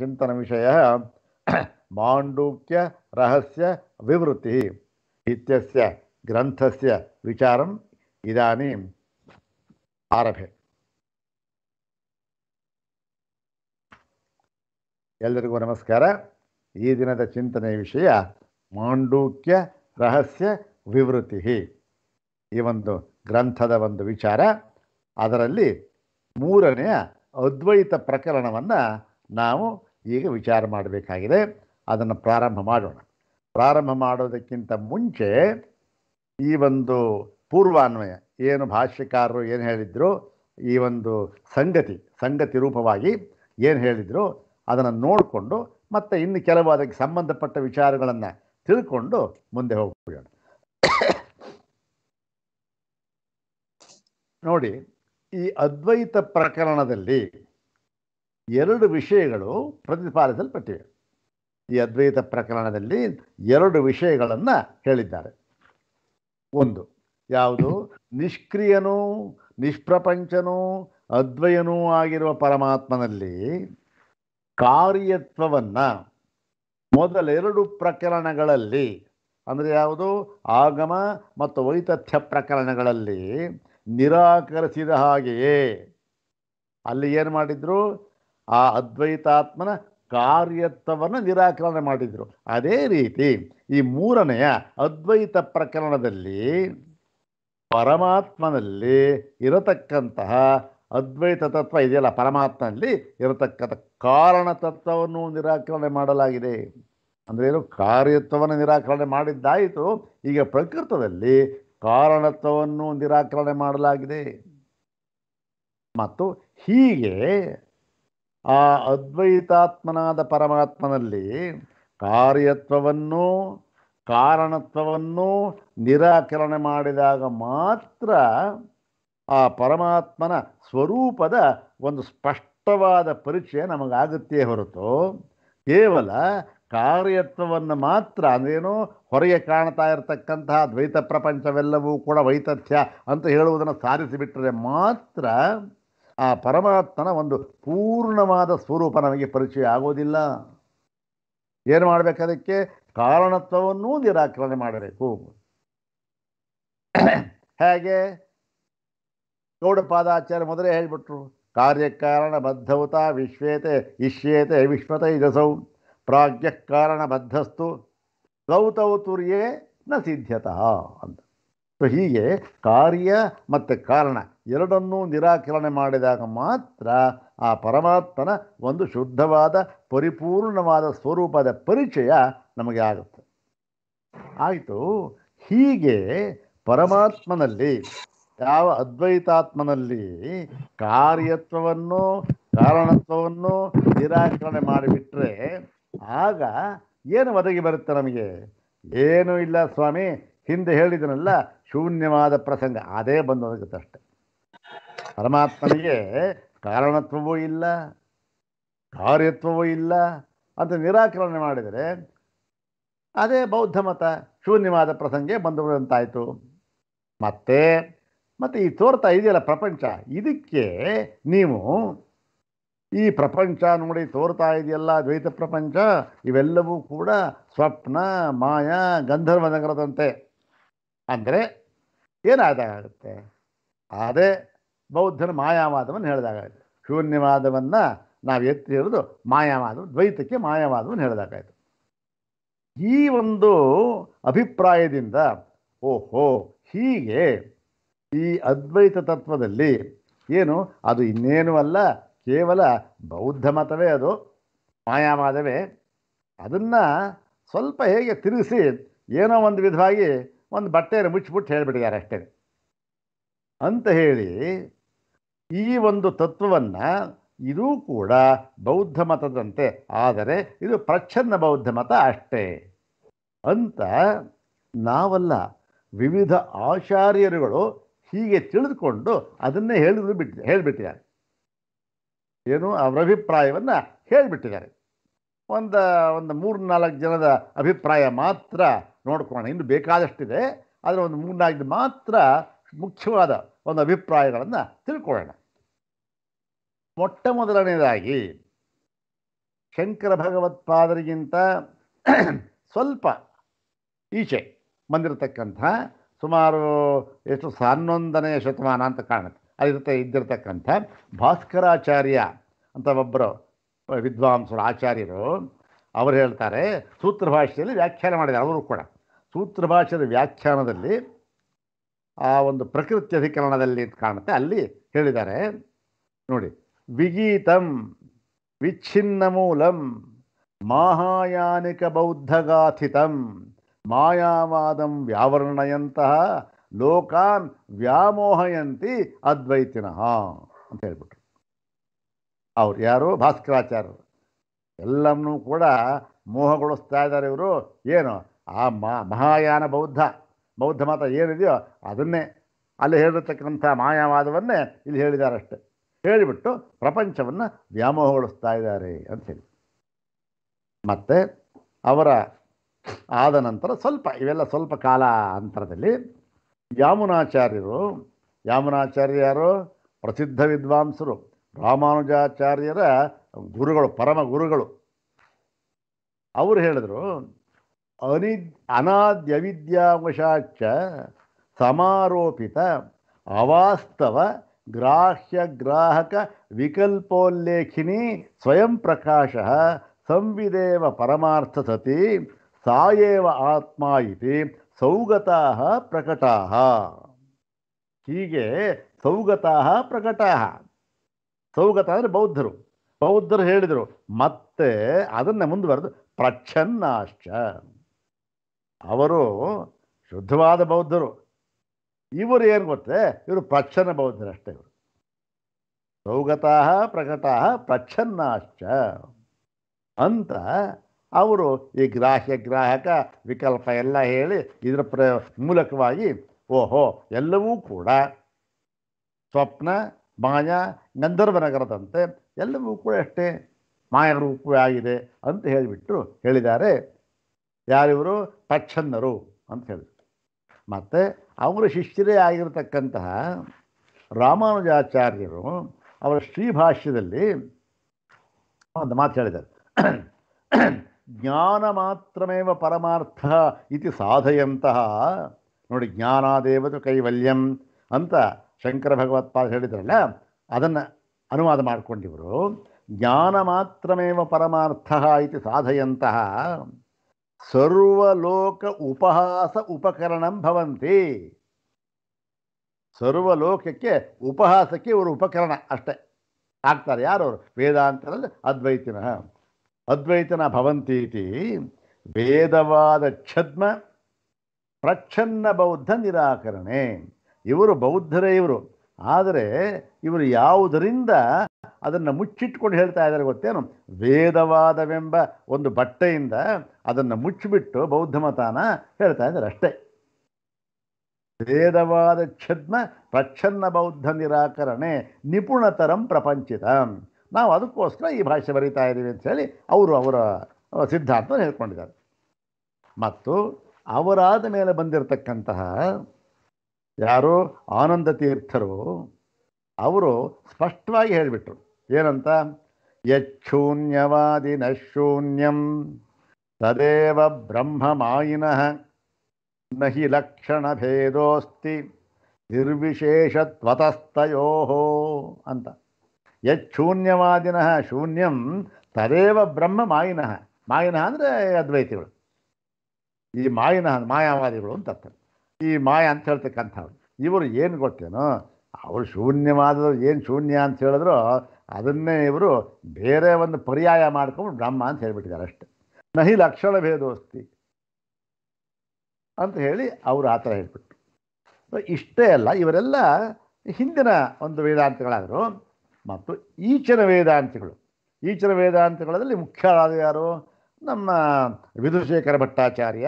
ಚಿಂತನ ವಿಷಯ ಮಾಂಡೂಕ್ಯ ರಹಸ್ಯ ವಿವೃತ್ತಿ ಇತ್ಯಸ್ಯ ಗ್ರಂಥಸ್ಯ ವಿಚಾರಂ ಇದಾನಿ ಆರಭೆ ಎಲ್ಲರಿಗೂ ನಮಸ್ಕಾರ ಈ ದಿನದ ಚಿಂತನೆಯ ವಿಷಯ ಮಾಂಡೂಕ್ಯ ರಹಸ್ಯ ವಿವೃತಿ ಈ ಒಂದು ಗ್ರಂಥದ ಒಂದು ವಿಚಾರ ಅದರಲ್ಲಿ ಮೂರನೆಯ ಅದ್ವೈತ ಪ್ರಕರಣವನ್ನು ನಾವು ಈಗ ವಿಚಾರ ಮಾಡಬೇಕಾಗಿದೆ ಅದನ್ನು ಪ್ರಾರಂಭ ಮಾಡೋಣ ಪ್ರಾರಂಭ ಮಾಡೋದಕ್ಕಿಂತ ಮುಂಚೆ ಈ ಒಂದು ಪೂರ್ವಾನ್ವಯ ಏನು ಭಾಷ್ಯಕಾರರು ಏನು ಹೇಳಿದ್ರು ಈ ಒಂದು ಸಂಗತಿ ಸಂಗತಿ ರೂಪವಾಗಿ ಏನು ಹೇಳಿದ್ರು ಅದನ್ನು ನೋಡಿಕೊಂಡು ಮತ್ತು ಇನ್ನು ಕೆಲವು ಅದಕ್ಕೆ ಸಂಬಂಧಪಟ್ಟ ವಿಚಾರಗಳನ್ನು ತಿಳ್ಕೊಂಡು ಮುಂದೆ ಹೋಗ್ಬಿಡೋಣ ನೋಡಿ ಈ ಅದ್ವೈತ ಪ್ರಕರಣದಲ್ಲಿ ಎರಡು ವಿಷಯಗಳು ಪ್ರತಿಪಾದಿಸಲ್ಪಟ್ಟಿವೆ ಈ ಅದ್ವೈತ ಪ್ರಕರಣದಲ್ಲಿ ಎರಡು ವಿಷಯಗಳನ್ನು ಹೇಳಿದ್ದಾರೆ ಒಂದು ಯಾವುದು ನಿಷ್ಕ್ರಿಯನೂ ನಿಷ್ಪ್ರಪಂಚನೂ ಅದ್ವಯನೂ ಆಗಿರುವ ಪರಮಾತ್ಮನಲ್ಲಿ ಕಾರ್ಯತ್ವವನ್ನು ಮೊದಲೆರಡು ಪ್ರಕರಣಗಳಲ್ಲಿ ಅಂದರೆ ಯಾವುದು ಆಗಮ ಮತ್ತು ವೈತಥ್ಯ ಪ್ರಕರಣಗಳಲ್ಲಿ ನಿರಾಕರಿಸಿದ ಹಾಗೆಯೇ ಅಲ್ಲಿ ಏನು ಮಾಡಿದ್ರು ಆ ಅದ್ವೈತಾತ್ಮನ ಕಾರ್ಯತ್ವವನ್ನು ನಿರಾಕರಣೆ ಮಾಡಿದರು ಅದೇ ರೀತಿ ಈ ಮೂರನೆಯ ಅದ್ವೈತ ಪ್ರಕರಣದಲ್ಲಿ ಪರಮಾತ್ಮನಲ್ಲಿ ಇರತಕ್ಕಂತಹ ಅದ್ವೈತ ತತ್ವ ಇದೆಯಲ್ಲ ಪರಮಾತ್ಮನಲ್ಲಿ ಇರತಕ್ಕಂಥ ಕಾರಣ ತತ್ವವನ್ನು ನಿರಾಕರಣೆ ಮಾಡಲಾಗಿದೆ ಅಂದರೆ ಏನು ಕಾರ್ಯತ್ವವನ್ನು ನಿರಾಕರಣೆ ಮಾಡಿದ್ದಾಯಿತು ಈಗ ಪ್ರಕೃತದಲ್ಲಿ ಕಾರಣತ್ವವನ್ನು ನಿರಾಕರಣೆ ಮಾಡಲಾಗಿದೆ ಮತ್ತು ಹೀಗೆ ಆ ಅದ್ವೈತಾತ್ಮನಾದ ಪರಮಾತ್ಮನಲ್ಲಿ ಕಾರ್ಯತ್ವವನ್ನು ಕಾರಣತ್ವವನ್ನು ನಿರಾಕರಣೆ ಮಾಡಿದಾಗ ಮಾತ್ರ ಆ ಪರಮಾತ್ಮನ ಸ್ವರೂಪದ ಒಂದು ಸ್ಪಷ್ಟವಾದ ಪರಿಚಯ ನಮಗಾಗುತ್ತೇ ಹೊರತು ಕೇವಲ ಕಾರ್ಯತ್ವವನ್ನು ಮಾತ್ರ ಅಂದ್ರೇನು ಹೊರಗೆ ಕಾಣ್ತಾ ಇರತಕ್ಕಂತಹ ದ್ವೈತ ಪ್ರಪಂಚವೆಲ್ಲವೂ ಕೂಡ ವೈತಥ್ಯ ಅಂತ ಹೇಳುವುದನ್ನು ಸಾಧಿಸಿಬಿಟ್ಟರೆ ಮಾತ್ರ ಆ ಪರಮಾತ್ಮನ ಒಂದು ಪೂರ್ಣವಾದ ಸ್ವರೂಪ ನಮಗೆ ಪರಿಚಯ ಆಗೋದಿಲ್ಲ ಏನು ಮಾಡಬೇಕದಕ್ಕೆ ಕಾರಣತ್ವವನ್ನೂ ನಿರಾಕರಣೆ ಮಾಡಬೇಕು ಹೇಗೆ ಗೌಡಪಾದಾಚಾರ್ಯ ಮೊದಲೇ ಹೇಳಿಬಿಟ್ರು ಕಾರ್ಯಕಾರಣ ಬದ್ಧವತಾ ವಿಶ್ವೇತೆ ಇಶ್ವೇತೆ ವಿಶ್ವತ ಇದಸೌ ಪ್ರಾಜ್ಞ ಕಾರಣ ಬದ್ಧಸ್ತು ಗೌತೌತುರ್ಯೇ ನ ಸಿದ್ಧತಃ ಅಂತ ಸೊ ಹೀಗೆ ಕಾರ್ಯ ಮತ್ತು ಕಾರಣ ಎರಡನ್ನೂ ನಿರಾಕರಣೆ ಮಾಡಿದಾಗ ಮಾತ್ರ ಆ ಪರಮಾತ್ಮನ ಒಂದು ಶುದ್ಧವಾದ ಪರಿಪೂರ್ಣವಾದ ಸ್ವರೂಪದ ಪರಿಚಯ ನಮಗೆ ಆಗುತ್ತೆ ಆಯಿತು ಹೀಗೆ ಪರಮಾತ್ಮನಲ್ಲಿ ಯಾವ ಅದ್ವೈತಾತ್ಮನಲ್ಲಿ ಕಾರ್ಯತ್ವವನ್ನು ಕಾರಣತ್ವವನ್ನು ನಿರಾಕರಣೆ ಮಾಡಿಬಿಟ್ರೆ ಆಗ ಏನು ಒದಗಿ ಬರುತ್ತೆ ನಮಗೆ ಏನೂ ಇಲ್ಲ ಸ್ವಾಮಿ ಹಿಂದೆ ಹೇಳಿದನಲ್ಲ ಶೂನ್ಯವಾದ ಪ್ರಸಂಗ ಅದೇ ಬಂದು ಅಷ್ಟೆ ಪರಮಾತ್ಮನಿಗೆ ಕಾರಣತ್ವವೂ ಇಲ್ಲ ಕಾರ್ಯತ್ವವೂ ಇಲ್ಲ ಅಂತ ನಿರಾಕರಣೆ ಮಾಡಿದರೆ ಅದೇ ಬೌದ್ಧ ಮತ ಶೂನ್ಯವಾದ ಪ್ರಸಂಗ ಬಂದು ಬಂದಂತಾಯಿತು ಮತ್ತೆ ಮತ್ತು ಈ ತೋರ್ತಾ ಇದೆಯಲ್ಲ ಪ್ರಪಂಚ ಇದಕ್ಕೆ ನೀವು ಈ ಪ್ರಪಂಚ ನೋಡಿ ತೋರ್ತಾ ಇದೆಯಲ್ಲ ದ್ವೈತ ಪ್ರಪಂಚ ಇವೆಲ್ಲವೂ ಕೂಡ ಸ್ವಪ್ನ ಮಾಯ ಗಂಧರ್ವ ನಗರದಂತೆ ಅಂದರೆ ಏನಾದಾಗ ಆಗುತ್ತೆ ಆದರೆ ಬೌದ್ಧನ ಮಾಯಾವಾದವನ್ನು ಹೇಳಿದಾಗಾಯಿತು ಶೂನ್ಯವಾದವನ್ನು ನಾವು ಎತ್ತಿ ಹಿಡಿದು ಮಾಯಾವಾದ ದ್ವೈತಕ್ಕೆ ಮಾಯಾವಾದವನ್ನು ಹೇಳಿದಾಗಾಯಿತು ಈ ಒಂದು ಅಭಿಪ್ರಾಯದಿಂದ ಓಹೋ ಹೀಗೆ ಈ ಅದ್ವೈತ ತತ್ವದಲ್ಲಿ ಏನು ಅದು ಇನ್ನೇನೂ ಅಲ್ಲ ಕೇವಲ ಬೌದ್ಧ ಮತವೇ ಅದು ಮಾಯಾವಾದವೇ ಅದನ್ನು ಸ್ವಲ್ಪ ಹೇಗೆ ತಿರುಗಿಸಿ ಏನೋ ಒಂದು ವಿಧವಾಗಿ ಒಂದು ಬಟ್ಟೆಯನ್ನು ಮುಚ್ಚಿಬಿಟ್ಟು ಹೇಳಿಬಿಟ್ಟಿದ್ದಾರೆ ಅಷ್ಟೇ ಅಂತ ಹೇಳಿ ಈ ಒಂದು ತತ್ವವನ್ನು ಇದೂ ಕೂಡ ಬೌದ್ಧ ಮತದಂತೆ ಆದರೆ ಇದು ಪ್ರಚ್ಛನ್ನ ಬೌದ್ಧ ಮತ ಅಷ್ಟೇ ಅಂತ ನಾವಲ್ಲ ವಿವಿಧ ಆಚಾರ್ಯರುಗಳು ಹೀಗೆ ತಿಳಿದುಕೊಂಡು ಅದನ್ನೇ ಹೇಳಿದ್ರು ಬಿಟ್ಟು ಹೇಳಿಬಿಟ್ಟಿದ್ದಾರೆ ಏನು ಅವರ ಅಭಿಪ್ರಾಯವನ್ನು ಹೇಳಿಬಿಟ್ಟಿದ್ದಾರೆ ಒಂದು ಒಂದು ಮೂರು ನಾಲ್ಕು ಜನದ ಅಭಿಪ್ರಾಯ ಮಾತ್ರ ನೋಡ್ಕೋಣ ಇನ್ನು ಬೇಕಾದಷ್ಟಿದೆ ಆದರೆ ಒಂದು ಮೂರು ನಾಲ್ಕು ಮಾತ್ರ ಮುಖ್ಯವಾದ ಒಂದು ಅಭಿಪ್ರಾಯಗಳನ್ನು ತಿಳ್ಕೊಳ್ಳೋಣ ಮೊಟ್ಟ ಮೊದಲನೇದಾಗಿ ಶಂಕರ ಭಗವತ್ಪಾದರಿಗಿಂತ ಸ್ವಲ್ಪ ಈಚೆ ಬಂದಿರತಕ್ಕಂಥ ಸುಮಾರು ಎಷ್ಟು ಹನ್ನೊಂದನೇ ಶತಮಾನ ಅಂತ ಕಾಣುತ್ತೆ ಅಲ್ಲಿರ್ತ ಇದ್ದಿರತಕ್ಕಂಥ ಭಾಸ್ಕರಾಚಾರ್ಯ ಅಂತ ಒಬ್ಬರು ವಿದ್ವಾಂಸರು ಆಚಾರ್ಯರು ಅವರು ಹೇಳ್ತಾರೆ ಸೂತ್ರ ಭಾಷೆಯಲ್ಲಿ ವ್ಯಾಖ್ಯಾನ ಮಾಡಿದ್ದಾರೆ ಅವರು ಕೂಡ ಸೂತ್ರ ಭಾಷೆಯ ವ್ಯಾಖ್ಯಾನದಲ್ಲಿ ಆ ಒಂದು ಪ್ರಕೃತಿ ಅಧಿಕರಣದಲ್ಲಿ ಕಾಣುತ್ತೆ ಅಲ್ಲಿ ಹೇಳಿದ್ದಾರೆ ನೋಡಿ ವಿಗೀತಂ ವಿಚ್ಛಿನ್ನ ಮೂಲಂ ಮಾಹಾಯಾನಿಕ ಬೌದ್ಧಗಾಥಿತಂ ಮಾಯಾವಾದಂ ವ್ಯಾವರ್ಣಯಂತಹ ಲೋಕಾನ್ ವ್ಯಾಮೋಹಯಂತಿ ಅದ್ವೈತಿನಃ ಅಂತ ಹೇಳ್ಬಿಟ್ರು ಅವ್ರು ಯಾರು ಭಾಸ್ಕರಾಚಾರ್ಯರು ಎಲ್ಲವನ್ನೂ ಕೂಡ ಮೋಹಗೊಳಿಸ್ತಾ ಇದ್ದಾರೆ ಇವರು ಏನು ಆ ಮಹಾಯಾನ ಬೌದ್ಧ ಬೌದ್ಧ ಮತ ಏನಿದೆಯೋ ಅದನ್ನೇ ಅಲ್ಲಿ ಹೇಳಿರ್ತಕ್ಕಂಥ ಮಾಯಾವಾದವನ್ನೇ ಇಲ್ಲಿ ಹೇಳಿದ್ದಾರೆ ಅಷ್ಟೆ ಹೇಳಿಬಿಟ್ಟು ಪ್ರಪಂಚವನ್ನು ವ್ಯಾಮೋಹಗೊಳಿಸ್ತಾ ಇದ್ದಾರೆ ಅಂಥೇಳಿ ಮತ್ತು ಅವರ ಆದ ನಂತರ ಸ್ವಲ್ಪ ಇವೆಲ್ಲ ಸ್ವಲ್ಪ ಕಾಲ ಅಂತರದಲ್ಲಿ ಯಾಮುನಾಚಾರ್ಯರು ಯಾಮುನಾಚಾರ್ಯರು ಪ್ರಸಿದ್ಧ ವಿದ್ವಾಂಸರು ರಾಮಾನುಜಾಚಾರ್ಯರ ಗುರುಗಳು ಪರಮ ಗುರುಗಳು ಅವರು ಹೇಳಿದರು ಅನಿ ಅನಾದ್ಯವಿದ್ಯಾವಶಾಚ ಸಮಾರೋಪಿತ ಅವಾಸ್ತವ ಗ್ರಾಹ್ಯ ಗ್ರಾಹಕ ವಿಕಲ್ಪೋಲ್ಲೇಖಿನಿ ಸ್ವಯಂ ಪ್ರಕಾಶ ಸಂವಿದೇವ ಪರಮಾರ್ಥ ಸತಿ ಸಾಯೇವ ಆತ್ಮ ಇತಿ ಸೌಗತಾ ಹೀಗೆ ಸೌಗತಾ ಪ್ರಕಟಾ ಸೌಗತ ಅಂದರೆ ಬೌದ್ಧರು ಬೌದ್ಧರು ಹೇಳಿದರು ಮತ್ತೆ ಅದನ್ನು ಮುಂದುವರೆದು ಪ್ರಚ್ಛನ್ನಾಶ್ಚ ಅವರು ಶುದ್ಧವಾದ ಬೌದ್ಧರು ಇವರು ಏನು ಗೊತ್ತೇ ಇವರು ಪ್ರಚ್ಛನ್ನ ಬೌದ್ಧರಷ್ಟೇ ಇವರು ಸೌಗತಾ ಪ್ರಕಟಾ ಪ್ರಚ್ಛನ್ನಾಶ್ಚ ಅಂತ ಅವರು ಈ ಗ್ರಾಹ್ಯ ಗ್ರಾಹಕ ವಿಕಲ್ಪ ಎಲ್ಲ ಹೇಳಿ ಇದರ ಪ್ರ ಮೂಲಕವಾಗಿ ಓಹೋ ಎಲ್ಲವೂ ಕೂಡ ಸ್ವಪ್ನ ಮಾಯಾ ನಗರದಂತೆ ಎಲ್ಲವೂ ಕೂಡ ಅಷ್ಟೇ ರೂಪವೇ ಆಗಿದೆ ಅಂತ ಹೇಳಿಬಿಟ್ಟು ಹೇಳಿದ್ದಾರೆ ಯಾರಿವರು ತಚ್ಛಂದರು ಅಂತ ಹೇಳಿದರು ಮತ್ತು ಅವರ ಶಿಷ್ಯರೇ ಆಗಿರತಕ್ಕಂತಹ ರಾಮಾನುಜಾಚಾರ್ಯರು ಅವರ ಶ್ರೀಭಾಷ್ಯದಲ್ಲಿ ಒಂದು ಮಾತು ಹೇಳಿದ್ದಾರೆ ಜ್ಞಾನ ಮಾತ್ರಮೇವ ಪರಮಾರ್ಥ ಇತಿ ಸಾಧೆಯಂತಹ ನೋಡಿ ಜ್ಞಾನಾದೇವತು ಕೈವಲ್ಯಂ ಅಂತ ಶಂಕರ ಭಗವತ್ಪಾದ ಹೇಳಿದ್ರಲ್ಲ ಅದನ್ನು ಅನುವಾದ ಮಾಡಿಕೊಂಡಿವರು ಜ್ಞಾನ ಮಾತ್ರಮೇವ ಪರಮಾರ್ಥ ಇತಿ ಸಾಧೆಯಂತಹ ಸರ್ವಲೋಕ ಉಪಹಾಸ ಉಪಕರಣಂ ಭವಂತಿ ಸರ್ವಲೋಕಕ್ಕೆ ಉಪಹಾಸಕ್ಕೆ ಇವರು ಉಪಕರಣ ಅಷ್ಟೇ ಆಗ್ತಾರೆ ಯಾರು ಅವರು ವೇದಾಂತರಲ್ಲಿ ಅದ್ವೈತಿನ ಅದ್ವೈತನ ಇತಿ ವೇದವಾದ ಛದ್ಮ ಪ್ರಚ್ಛನ್ನ ಬೌದ್ಧ ನಿರಾಕರಣೆ ಇವರು ಬೌದ್ಧರೇ ಇವರು ಆದರೆ ಇವರು ಯಾವುದರಿಂದ ಅದನ್ನು ಮುಚ್ಚಿಟ್ಕೊಂಡು ಹೇಳ್ತಾ ಇದ್ದಾರೆ ಗೊತ್ತೇನು ವೇದವಾದವೆಂಬ ಒಂದು ಬಟ್ಟೆಯಿಂದ ಅದನ್ನು ಮುಚ್ಚಿಬಿಟ್ಟು ಬೌದ್ಧ ಮತಾನ ಹೇಳ್ತಾ ಇದ್ದಾರೆ ಅಷ್ಟೇ ವೇದವಾದ ಛದ್ಮ ಪ್ರಚ್ಛನ್ನ ಬೌದ್ಧ ನಿರಾಕರಣೆ ನಿಪುಣತರಂ ಪ್ರಪಂಚಿತ ನಾವು ಅದಕ್ಕೋಸ್ಕರ ಈ ಭಾಷೆ ಬರೀತಾ ಇದ್ದೀವಿ ಅಂಥೇಳಿ ಅವರು ಅವರ ಸಿದ್ಧಾಂತ ಹೇಳ್ಕೊಂಡಿದ್ದಾರೆ ಮತ್ತು ಅವರಾದ ಮೇಲೆ ಬಂದಿರತಕ್ಕಂತಹ ಯಾರು ಆನಂದ ತೀರ್ಥರು ಅವರು ಸ್ಪಷ್ಟವಾಗಿ ಹೇಳಿಬಿಟ್ರು ಏನಂತ ಯಚ್ಛೂನ್ಯವಾದಿ ಶೂನ್ಯಂ ತದೇವ ಬ್ರಹ್ಮಮಾಯಿನಃ ನಹಿ ಲಕ್ಷಣ ಭೇದೋಸ್ತಿ ನಿರ್ವಿಶೇಷತ್ವತಸ್ತಯೋಹೋ ಅಂತ ಯಚ್ಛೂನ್ಯವಾದಿನಃ ಶೂನ್ಯಂ ತದೇವ ಬ್ರಹ್ಮ ಮಾಯಿನಃ ಮಾಯಿನಃ ಅಂದರೆ ಅದ್ವೈತಿಗಳು ಈ ಮಾಯಿನಃ ಮಾಯಾವಾದಿಗಳು ಅಂತ ಈ ಮಾಯ ಅಂತ ಹೇಳ್ತಕ್ಕಂಥವ್ರು ಇವರು ಏನು ಗೊತ್ತೇನೋ ಅವರು ಶೂನ್ಯವಾದ ಏನು ಶೂನ್ಯ ಅಂತ ಹೇಳಿದ್ರು ಅದನ್ನೇ ಇವರು ಬೇರೆ ಒಂದು ಪರ್ಯಾಯ ಮಾಡ್ಕೊಂಡು ಬ್ರಹ್ಮ ಅಂತ ಹೇಳಿಬಿಟ್ಟಿದ್ದಾರೆ ಅಷ್ಟೆ ನಹಿ ಲಕ್ಷಣ ಭೇದೋಸ್ತಿ ಅಂತ ಹೇಳಿ ಅವರು ಆ ಥರ ಹೇಳಿಬಿಟ್ರು ಇಷ್ಟೇ ಅಲ್ಲ ಇವರೆಲ್ಲ ಹಿಂದಿನ ಒಂದು ವೇದಾಂತಗಳಾದರು ಮತ್ತು ಈಚಿನ ವೇದಾಂತಗಳು ಈಚಿನ ವೇದಾಂತಗಳಲ್ಲಿ ಮುಖ್ಯರಾದ ಯಾರು ನಮ್ಮ ವಿಧುಶೇಖರ ಭಟ್ಟಾಚಾರ್ಯ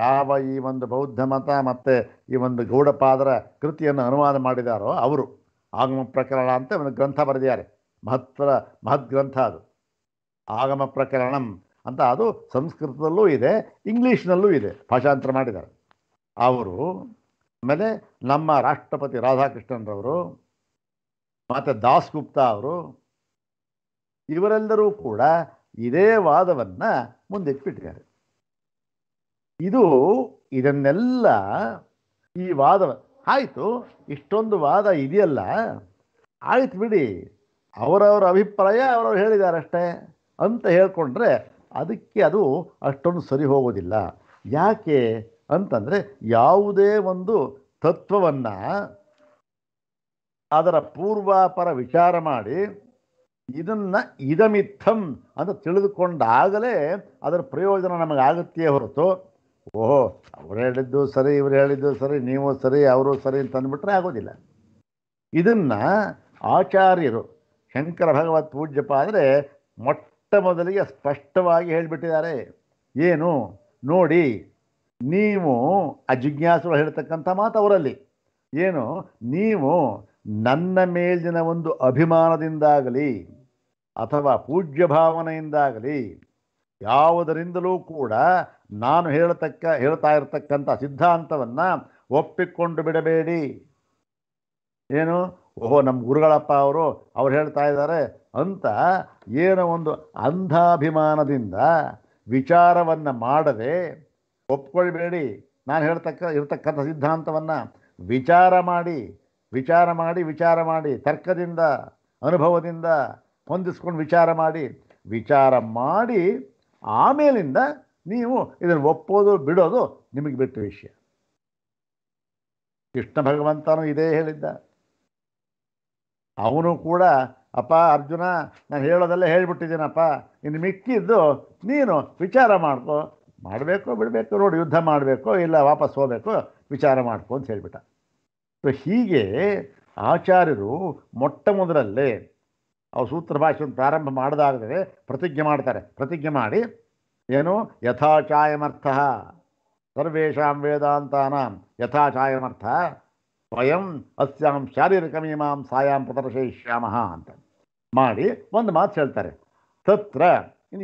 ಯಾವ ಈ ಒಂದು ಬೌದ್ಧ ಮತ ಮತ್ತು ಈ ಒಂದು ಗೌಡಪಾದರ ಕೃತಿಯನ್ನು ಅನುವಾದ ಮಾಡಿದಾರೋ ಅವರು ಆಗಮ ಪ್ರಕರಣ ಅಂತ ಒಂದು ಗ್ರಂಥ ಬರೆದಿದ್ದಾರೆ ಮಹತ್ತರ ಮಹದ್ಗ್ರಂಥ ಗ್ರಂಥ ಅದು ಆಗಮ ಪ್ರಕರಣಂ ಅಂತ ಅದು ಸಂಸ್ಕೃತದಲ್ಲೂ ಇದೆ ಇಂಗ್ಲೀಷ್ನಲ್ಲೂ ಇದೆ ಭಾಷಾಂತರ ಮಾಡಿದ್ದಾರೆ ಅವರು ಆಮೇಲೆ ನಮ್ಮ ರಾಷ್ಟ್ರಪತಿ ರಾಧಾಕೃಷ್ಣನ್ರವರು ಮತ್ತು ದಾಸ್ ಅವರು ಇವರೆಲ್ಲರೂ ಕೂಡ ಇದೇ ವಾದವನ್ನು ಮುಂದಿಟ್ಬಿಟ್ಟಿದ್ದಾರೆ ಇದು ಇದನ್ನೆಲ್ಲ ಈ ವಾದ ಆಯಿತು ಇಷ್ಟೊಂದು ವಾದ ಇದೆಯಲ್ಲ ಆಯ್ತು ಬಿಡಿ ಅವರವರ ಅಭಿಪ್ರಾಯ ಅವರವ್ರು ಹೇಳಿದ್ದಾರೆ ಅಷ್ಟೇ ಅಂತ ಹೇಳ್ಕೊಂಡ್ರೆ ಅದಕ್ಕೆ ಅದು ಅಷ್ಟೊಂದು ಸರಿ ಹೋಗೋದಿಲ್ಲ ಯಾಕೆ ಅಂತಂದರೆ ಯಾವುದೇ ಒಂದು ತತ್ವವನ್ನು ಅದರ ಪೂರ್ವಾಪರ ವಿಚಾರ ಮಾಡಿ ಇದನ್ನು ಇದಮಿತ್ತಂ ಅಂತ ತಿಳಿದುಕೊಂಡಾಗಲೇ ಅದರ ಪ್ರಯೋಜನ ನಮಗಾಗತ್ತೆಯೇ ಹೊರತು ಓಹೋ ಅವ್ರು ಹೇಳಿದ್ದು ಸರಿ ಇವ್ರು ಹೇಳಿದ್ದು ಸರಿ ನೀವು ಸರಿ ಅವರು ಸರಿ ಅಂತ ಅಂದ್ಬಿಟ್ರೆ ಆಗೋದಿಲ್ಲ ಇದನ್ನು ಆಚಾರ್ಯರು ಶಂಕರ ಭಗವತ್ ಪೂಜ್ಯಪ್ಪ ಅಂದರೆ ಮೊಟ್ಟ ಮೊದಲಿಗೆ ಸ್ಪಷ್ಟವಾಗಿ ಹೇಳಿಬಿಟ್ಟಿದ್ದಾರೆ ಏನು ನೋಡಿ ನೀವು ಅಜಿಜ್ಞಾಸುಗಳು ಹೇಳ್ತಕ್ಕಂಥ ಮಾತು ಅವರಲ್ಲಿ ಏನು ನೀವು ನನ್ನ ಮೇಲಿನ ಒಂದು ಅಭಿಮಾನದಿಂದಾಗಲಿ ಅಥವಾ ಪೂಜ್ಯ ಭಾವನೆಯಿಂದಾಗಲಿ ಯಾವುದರಿಂದಲೂ ಕೂಡ ನಾನು ಹೇಳತಕ್ಕ ಹೇಳ್ತಾ ಇರತಕ್ಕಂಥ ಸಿದ್ಧಾಂತವನ್ನು ಒಪ್ಪಿಕೊಂಡು ಬಿಡಬೇಡಿ ಏನು ಓಹೋ ನಮ್ಮ ಗುರುಗಳಪ್ಪ ಅವರು ಅವ್ರು ಹೇಳ್ತಾ ಇದ್ದಾರೆ ಅಂತ ಏನೋ ಒಂದು ಅಂಧಾಭಿಮಾನದಿಂದ ವಿಚಾರವನ್ನು ಮಾಡದೆ ಒಪ್ಕೊಳ್ಬೇಡಿ ನಾನು ಹೇಳ್ತಕ್ಕ ಇರತಕ್ಕಂಥ ಸಿದ್ಧಾಂತವನ್ನು ವಿಚಾರ ಮಾಡಿ ವಿಚಾರ ಮಾಡಿ ವಿಚಾರ ಮಾಡಿ ತರ್ಕದಿಂದ ಅನುಭವದಿಂದ ಹೊಂದಿಸ್ಕೊಂಡು ವಿಚಾರ ಮಾಡಿ ವಿಚಾರ ಮಾಡಿ ಆಮೇಲಿಂದ ನೀವು ಇದನ್ನು ಒಪ್ಪೋದು ಬಿಡೋದು ನಿಮಗೆ ಬಿಟ್ಟ ವಿಷಯ ಕೃಷ್ಣ ಭಗವಂತನೂ ಇದೇ ಹೇಳಿದ್ದ ಅವನು ಕೂಡ ಅಪ್ಪ ಅರ್ಜುನ ನಾನು ಹೇಳೋದೆಲ್ಲ ಹೇಳಿಬಿಟ್ಟಿದ್ದೀನಪ್ಪ ಇನ್ನು ಮಿಕ್ಕಿದ್ದು ನೀನು ವಿಚಾರ ಮಾಡ್ಕೋ ಮಾಡಬೇಕೋ ಬಿಡಬೇಕು ನೋಡಿ ಯುದ್ಧ ಮಾಡಬೇಕೋ ಇಲ್ಲ ವಾಪಸ್ ಹೋಗಬೇಕು ವಿಚಾರ ಮಾಡ್ಕೋ ಅಂತ ಹೇಳಿಬಿಟ್ಟ ಸೊ ಹೀಗೆ ಆಚಾರ್ಯರು ಮೊಟ್ಟ ಮೊದಲಲ್ಲೇ ಅವು ಸೂತ್ರ ಭಾಷೆಯನ್ನು ಪ್ರಾರಂಭ ಮಾಡದಾಗದೇ ಪ್ರತಿಜ್ಞೆ ಮಾಡ್ತಾರೆ ಪ್ರತಿಜ್ಞೆ ಮಾಡಿ ಏನು ಯಥಾ ಚಾಯಮರ್ಥ ಸರ್ವೇಷಾಂ ವೇದಾಂತಾನ ಯಥಾ ಚಾಯಮರ್ಥ ಸ್ವಯಂ ಅಸ್ಯಾಂ ಶಾರೀರಿಕ ಸಾಯಾಂ ಪ್ರದರ್ಶಯಿಷ್ಯಾಮ ಅಂತ ಮಾಡಿ ಒಂದು ಮಾತು ಹೇಳ್ತಾರೆ ತತ್ರ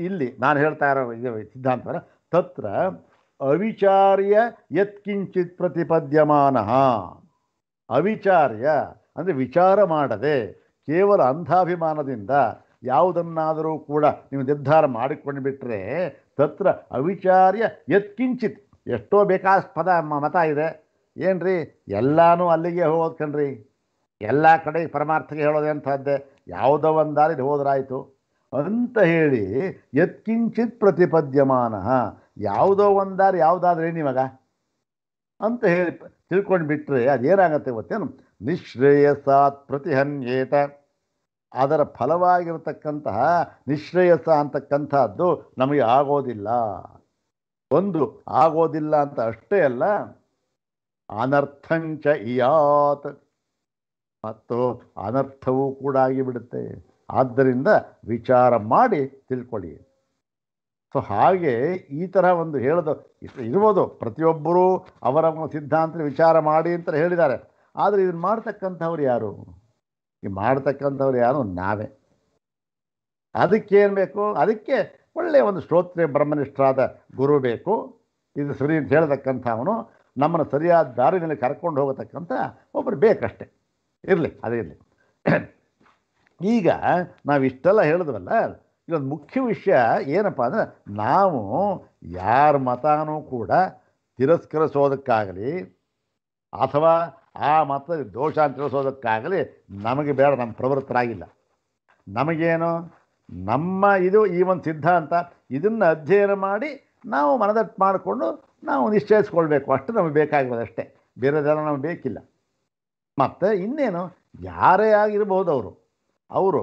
ಇಲ್ಲಿ ನಾನು ಹೇಳ್ತಾ ಇರೋ ಇದು ಸಿದ್ಧಾಂತ ತತ್ರ ಅವಿಚಾರ್ಯ ಯತ್ಕಿಂಚಿತ್ ಪ್ರತಿಪದ್ಯಮಾನ ಅವಿಚಾರ್ಯ ಅಂದರೆ ವಿಚಾರ ಮಾಡದೆ ಕೇವಲ ಅಂಧಾಭಿಮಾನದಿಂದ ಯಾವುದನ್ನಾದರೂ ಕೂಡ ನೀವು ನಿರ್ಧಾರ ಮಾಡಿಕೊಂಡು ಬಿಟ್ಟರೆ ತತ್ರ ಅವಿಚಾರ್ಯ ಯತ್ಕಿಂಚಿತ್ ಎಷ್ಟೋ ಬೇಕಾದ ಪದ ಮತ ಇದೆ ಏನು ರೀ ಎಲ್ಲನೂ ಅಲ್ಲಿಗೆ ಹೋಗೋದು ಕಣ್ರಿ ಎಲ್ಲ ಕಡೆ ಪರಮಾರ್ಥಕ್ಕೆ ಹೇಳೋದೇ ಯಾವುದೋ ಒಂದಾರಿ ಇದು ಹೋದ್ರಾಯಿತು ಅಂತ ಹೇಳಿ ಯತ್ಕಿಂಚಿತ್ ಪ್ರತಿಪದ್ಯಮಾನ ಯಾವುದೋ ಒಂದು ದಾರಿ ನೀವಾಗ ಅಂತ ಹೇಳಿ ತಿಳ್ಕೊಂಡು ಬಿಟ್ಟರೆ ಅದೇನಾಗುತ್ತೆ ಗೊತ್ತೇನು ನಿಶ್ರೇಯಸಾತ್ ಪ್ರತಿಹನ್ಯೇತ ಅದರ ಫಲವಾಗಿರತಕ್ಕಂತಹ ನಿಶ್ರೇಯಸ ಅಂತಕ್ಕಂಥದ್ದು ನಮಗೆ ಆಗೋದಿಲ್ಲ ಒಂದು ಆಗೋದಿಲ್ಲ ಅಂತ ಅಷ್ಟೇ ಅಲ್ಲ ಅನರ್ಥಂಚ ಇಯಾತ್ ಮತ್ತು ಅನರ್ಥವೂ ಕೂಡ ಆಗಿಬಿಡುತ್ತೆ ಆದ್ದರಿಂದ ವಿಚಾರ ಮಾಡಿ ತಿಳ್ಕೊಳ್ಳಿ ಸೊ ಹಾಗೆ ಈ ಥರ ಒಂದು ಹೇಳೋದು ಇರ್ಬೋದು ಪ್ರತಿಯೊಬ್ಬರೂ ಅವರ ಸಿದ್ಧಾಂತ ವಿಚಾರ ಮಾಡಿ ಅಂತ ಹೇಳಿದ್ದಾರೆ ಆದರೆ ಇದನ್ನು ಮಾಡ್ತಕ್ಕಂಥವ್ರು ಯಾರು ಈ ಮಾಡ್ತಕ್ಕಂಥವ್ರು ಯಾರು ನಾವೇ ಅದಕ್ಕೇನು ಬೇಕು ಅದಕ್ಕೆ ಒಳ್ಳೆಯ ಒಂದು ಶ್ರೋತ್ರಿಯ ಬ್ರಹ್ಮನಿಷ್ಠರಾದ ಗುರು ಬೇಕು ಇದು ಸರಿ ಅಂತ ಹೇಳತಕ್ಕಂಥವನು ನಮ್ಮನ್ನು ಸರಿಯಾದ ದಾರಿನಲ್ಲಿ ಕರ್ಕೊಂಡು ಹೋಗತಕ್ಕಂಥ ಒಬ್ಬರು ಬೇಕಷ್ಟೆ ಇರಲಿ ಅದೇ ಇರಲಿ ಈಗ ನಾವು ಇಷ್ಟೆಲ್ಲ ಹೇಳಿದ್ವಲ್ಲ ಇದೊಂದು ಮುಖ್ಯ ವಿಷಯ ಏನಪ್ಪ ಅಂದರೆ ನಾವು ಯಾರ ಮತನೂ ಕೂಡ ತಿರಸ್ಕರಿಸೋದಕ್ಕಾಗಲಿ ಅಥವಾ ಆ ಮತದಲ್ಲಿ ದೋಷ ಅಂತ ತಿಳಿಸೋದಕ್ಕಾಗಲಿ ನಮಗೆ ಬೇಡ ನಮ್ಮ ಪ್ರವೃತ್ತರಾಗಿಲ್ಲ ನಮಗೇನು ನಮ್ಮ ಇದು ಈ ಒಂದು ಸಿದ್ಧಾಂತ ಇದನ್ನು ಅಧ್ಯಯನ ಮಾಡಿ ನಾವು ಮನದಟ್ಟು ಮಾಡಿಕೊಂಡು ನಾವು ನಿಶ್ಚಯಿಸ್ಕೊಳ್ಬೇಕು ಅಷ್ಟು ನಮಗೆ ಬೇಕಾಗಿರೋದು ಅಷ್ಟೇ ಬೇರೆದೆಲ್ಲ ನಮಗೆ ಬೇಕಿಲ್ಲ ಮತ್ತು ಇನ್ನೇನು ಯಾರೇ ಆಗಿರ್ಬೋದು ಅವರು ಅವರು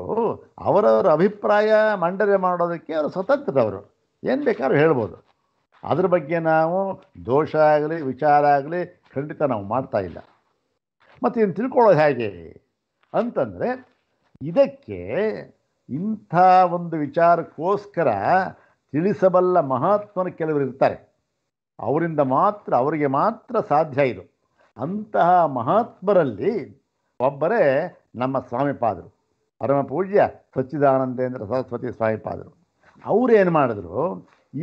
ಅವರವರ ಅಭಿಪ್ರಾಯ ಮಂಡನೆ ಮಾಡೋದಕ್ಕೆ ಅವರು ಸ್ವತಂತ್ರದವರು ಏನು ಬೇಕಾದ್ರೂ ಹೇಳ್ಬೋದು ಅದ್ರ ಬಗ್ಗೆ ನಾವು ದೋಷ ಆಗಲಿ ವಿಚಾರ ಆಗಲಿ ಖಂಡಿತ ನಾವು ಮಾಡ್ತಾ ಇಲ್ಲ ಮತ್ತು ಇದನ್ನು ತಿಳ್ಕೊಳ್ಳೋದು ಹೇಗೆ ಅಂತಂದರೆ ಇದಕ್ಕೆ ಇಂಥ ಒಂದು ವಿಚಾರಕ್ಕೋಸ್ಕರ ತಿಳಿಸಬಲ್ಲ ಮಹಾತ್ಮನ ಕೆಲವರು ಇರ್ತಾರೆ ಅವರಿಂದ ಮಾತ್ರ ಅವರಿಗೆ ಮಾತ್ರ ಸಾಧ್ಯ ಇದು ಅಂತಹ ಮಹಾತ್ಮರಲ್ಲಿ ಒಬ್ಬರೇ ನಮ್ಮ ಸ್ವಾಮಿಪಾದರು ಪರಮ ಪೂಜ್ಯ ಸಚ್ಚಿದಾನಂದೇಂದ್ರ ಸರಸ್ವತಿ ಸ್ವಾಮಿಪಾದರು ಅವರೇನು ಮಾಡಿದ್ರು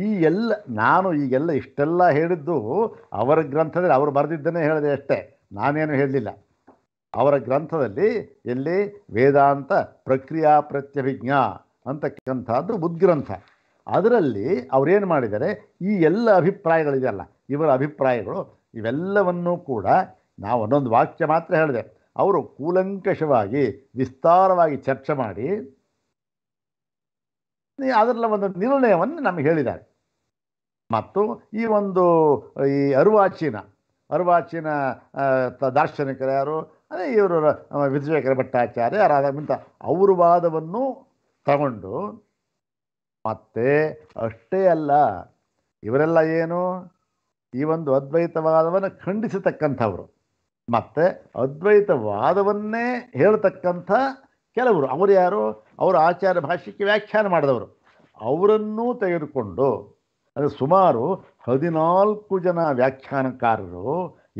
ಈ ಎಲ್ಲ ನಾನು ಈಗೆಲ್ಲ ಇಷ್ಟೆಲ್ಲ ಹೇಳಿದ್ದು ಅವರ ಗ್ರಂಥದಲ್ಲಿ ಅವರು ಬರೆದಿದ್ದನ್ನೇ ಹೇಳಿದೆ ಅಷ್ಟೇ ನಾನೇನು ಹೇಳಲಿಲ್ಲ ಅವರ ಗ್ರಂಥದಲ್ಲಿ ಎಲ್ಲಿ ವೇದಾಂತ ಪ್ರಕ್ರಿಯಾ ಪ್ರತ್ಯಭಿಜ್ಞ ಅಂತಕ್ಕಂಥದ್ದು ಉದ್ಗ್ರಂಥ ಅದರಲ್ಲಿ ಅವರೇನು ಮಾಡಿದ್ದಾರೆ ಈ ಎಲ್ಲ ಅಭಿಪ್ರಾಯಗಳಿದೆಯಲ್ಲ ಇವರ ಅಭಿಪ್ರಾಯಗಳು ಇವೆಲ್ಲವನ್ನೂ ಕೂಡ ನಾವು ಒಂದೊಂದು ವಾಕ್ಯ ಮಾತ್ರ ಹೇಳಿದೆ ಅವರು ಕೂಲಂಕಷವಾಗಿ ವಿಸ್ತಾರವಾಗಿ ಚರ್ಚೆ ಮಾಡಿ ಅದರಲ್ಲಿ ಒಂದು ನಿರ್ಣಯವನ್ನು ನಮಗೆ ಹೇಳಿದ್ದಾರೆ ಮತ್ತು ಈ ಒಂದು ಈ ಅರುವಾಚೀನ ಅರ್ವಾಚೀನ ದಾರ್ಶನಿಕರು ಯಾರು ಅದೇ ಇವರು ವಿಜಯಕರ ಭಟ್ಟಾಚಾರ್ಯ ಯಾರಾದ ಮಿಂತ ಅವ್ರ ವಾದವನ್ನು ತಗೊಂಡು ಮತ್ತೆ ಅಷ್ಟೇ ಅಲ್ಲ ಇವರೆಲ್ಲ ಏನು ಈ ಒಂದು ಅದ್ವೈತವಾದವನ್ನು ಖಂಡಿಸತಕ್ಕಂಥವ್ರು ಮತ್ತು ಅದ್ವೈತವಾದವನ್ನೇ ಹೇಳ್ತಕ್ಕಂಥ ಕೆಲವರು ಅವರು ಯಾರು ಅವರು ಆಚಾರ್ಯ ಭಾಷೆಗೆ ವ್ಯಾಖ್ಯಾನ ಮಾಡಿದವರು ಅವರನ್ನೂ ತೆಗೆದುಕೊಂಡು ಅಂದರೆ ಸುಮಾರು ಹದಿನಾಲ್ಕು ಜನ ವ್ಯಾಖ್ಯಾನಕಾರರು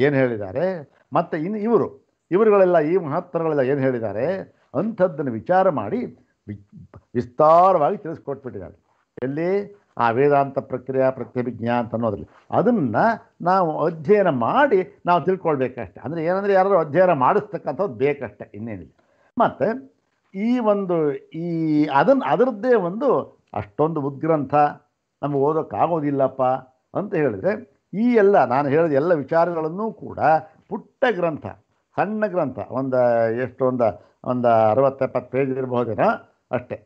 ಏನು ಹೇಳಿದ್ದಾರೆ ಮತ್ತು ಇನ್ನು ಇವರು ಇವರುಗಳೆಲ್ಲ ಈ ಮಹತ್ತರಗಳೆಲ್ಲ ಏನು ಹೇಳಿದ್ದಾರೆ ಅಂಥದ್ದನ್ನು ವಿಚಾರ ಮಾಡಿ ವಿಸ್ತಾರವಾಗಿ ತಿಳಿಸ್ಕೊಟ್ಬಿಟ್ಟಿದ್ದಾರೆ ಎಲ್ಲಿ ಆ ವೇದಾಂತ ಪ್ರಕ್ರಿಯೆ ವಿಜ್ಞಾನ ಅಂತ ಅನ್ನೋದ್ರಲ್ಲಿ ಅದನ್ನು ನಾವು ಅಧ್ಯಯನ ಮಾಡಿ ನಾವು ತಿಳ್ಕೊಳ್ಬೇಕಷ್ಟೆ ಅಂದರೆ ಏನಂದರೆ ಯಾರಾದರೂ ಅಧ್ಯಯನ ಮಾಡಿಸ್ತಕ್ಕಂಥದ್ದು ಬೇಕಷ್ಟೆ ಇನ್ನೇನಿಲ್ಲ ಮತ್ತು ಈ ಒಂದು ಈ ಅದನ್ನು ಅದರದ್ದೇ ಒಂದು ಅಷ್ಟೊಂದು ಉದ್ಗ್ರಂಥ ನಮಗೆ ಓದೋಕ್ಕಾಗೋದಿಲ್ಲಪ್ಪ ಅಂತ ಹೇಳಿದರೆ ಈ ಎಲ್ಲ ನಾನು ಹೇಳಿದ ಎಲ್ಲ ವಿಚಾರಗಳನ್ನೂ ಕೂಡ ಪುಟ್ಟ ಗ್ರಂಥ ಸಣ್ಣ ಗ್ರಂಥ ಒಂದು ಎಷ್ಟೊಂದು ಒಂದು ಅರವತ್ತೆಪ್ಪತ್ತು ಪೇಜ್ ಇರಬಹುದೇನೋ ಅಷ್ಟೇ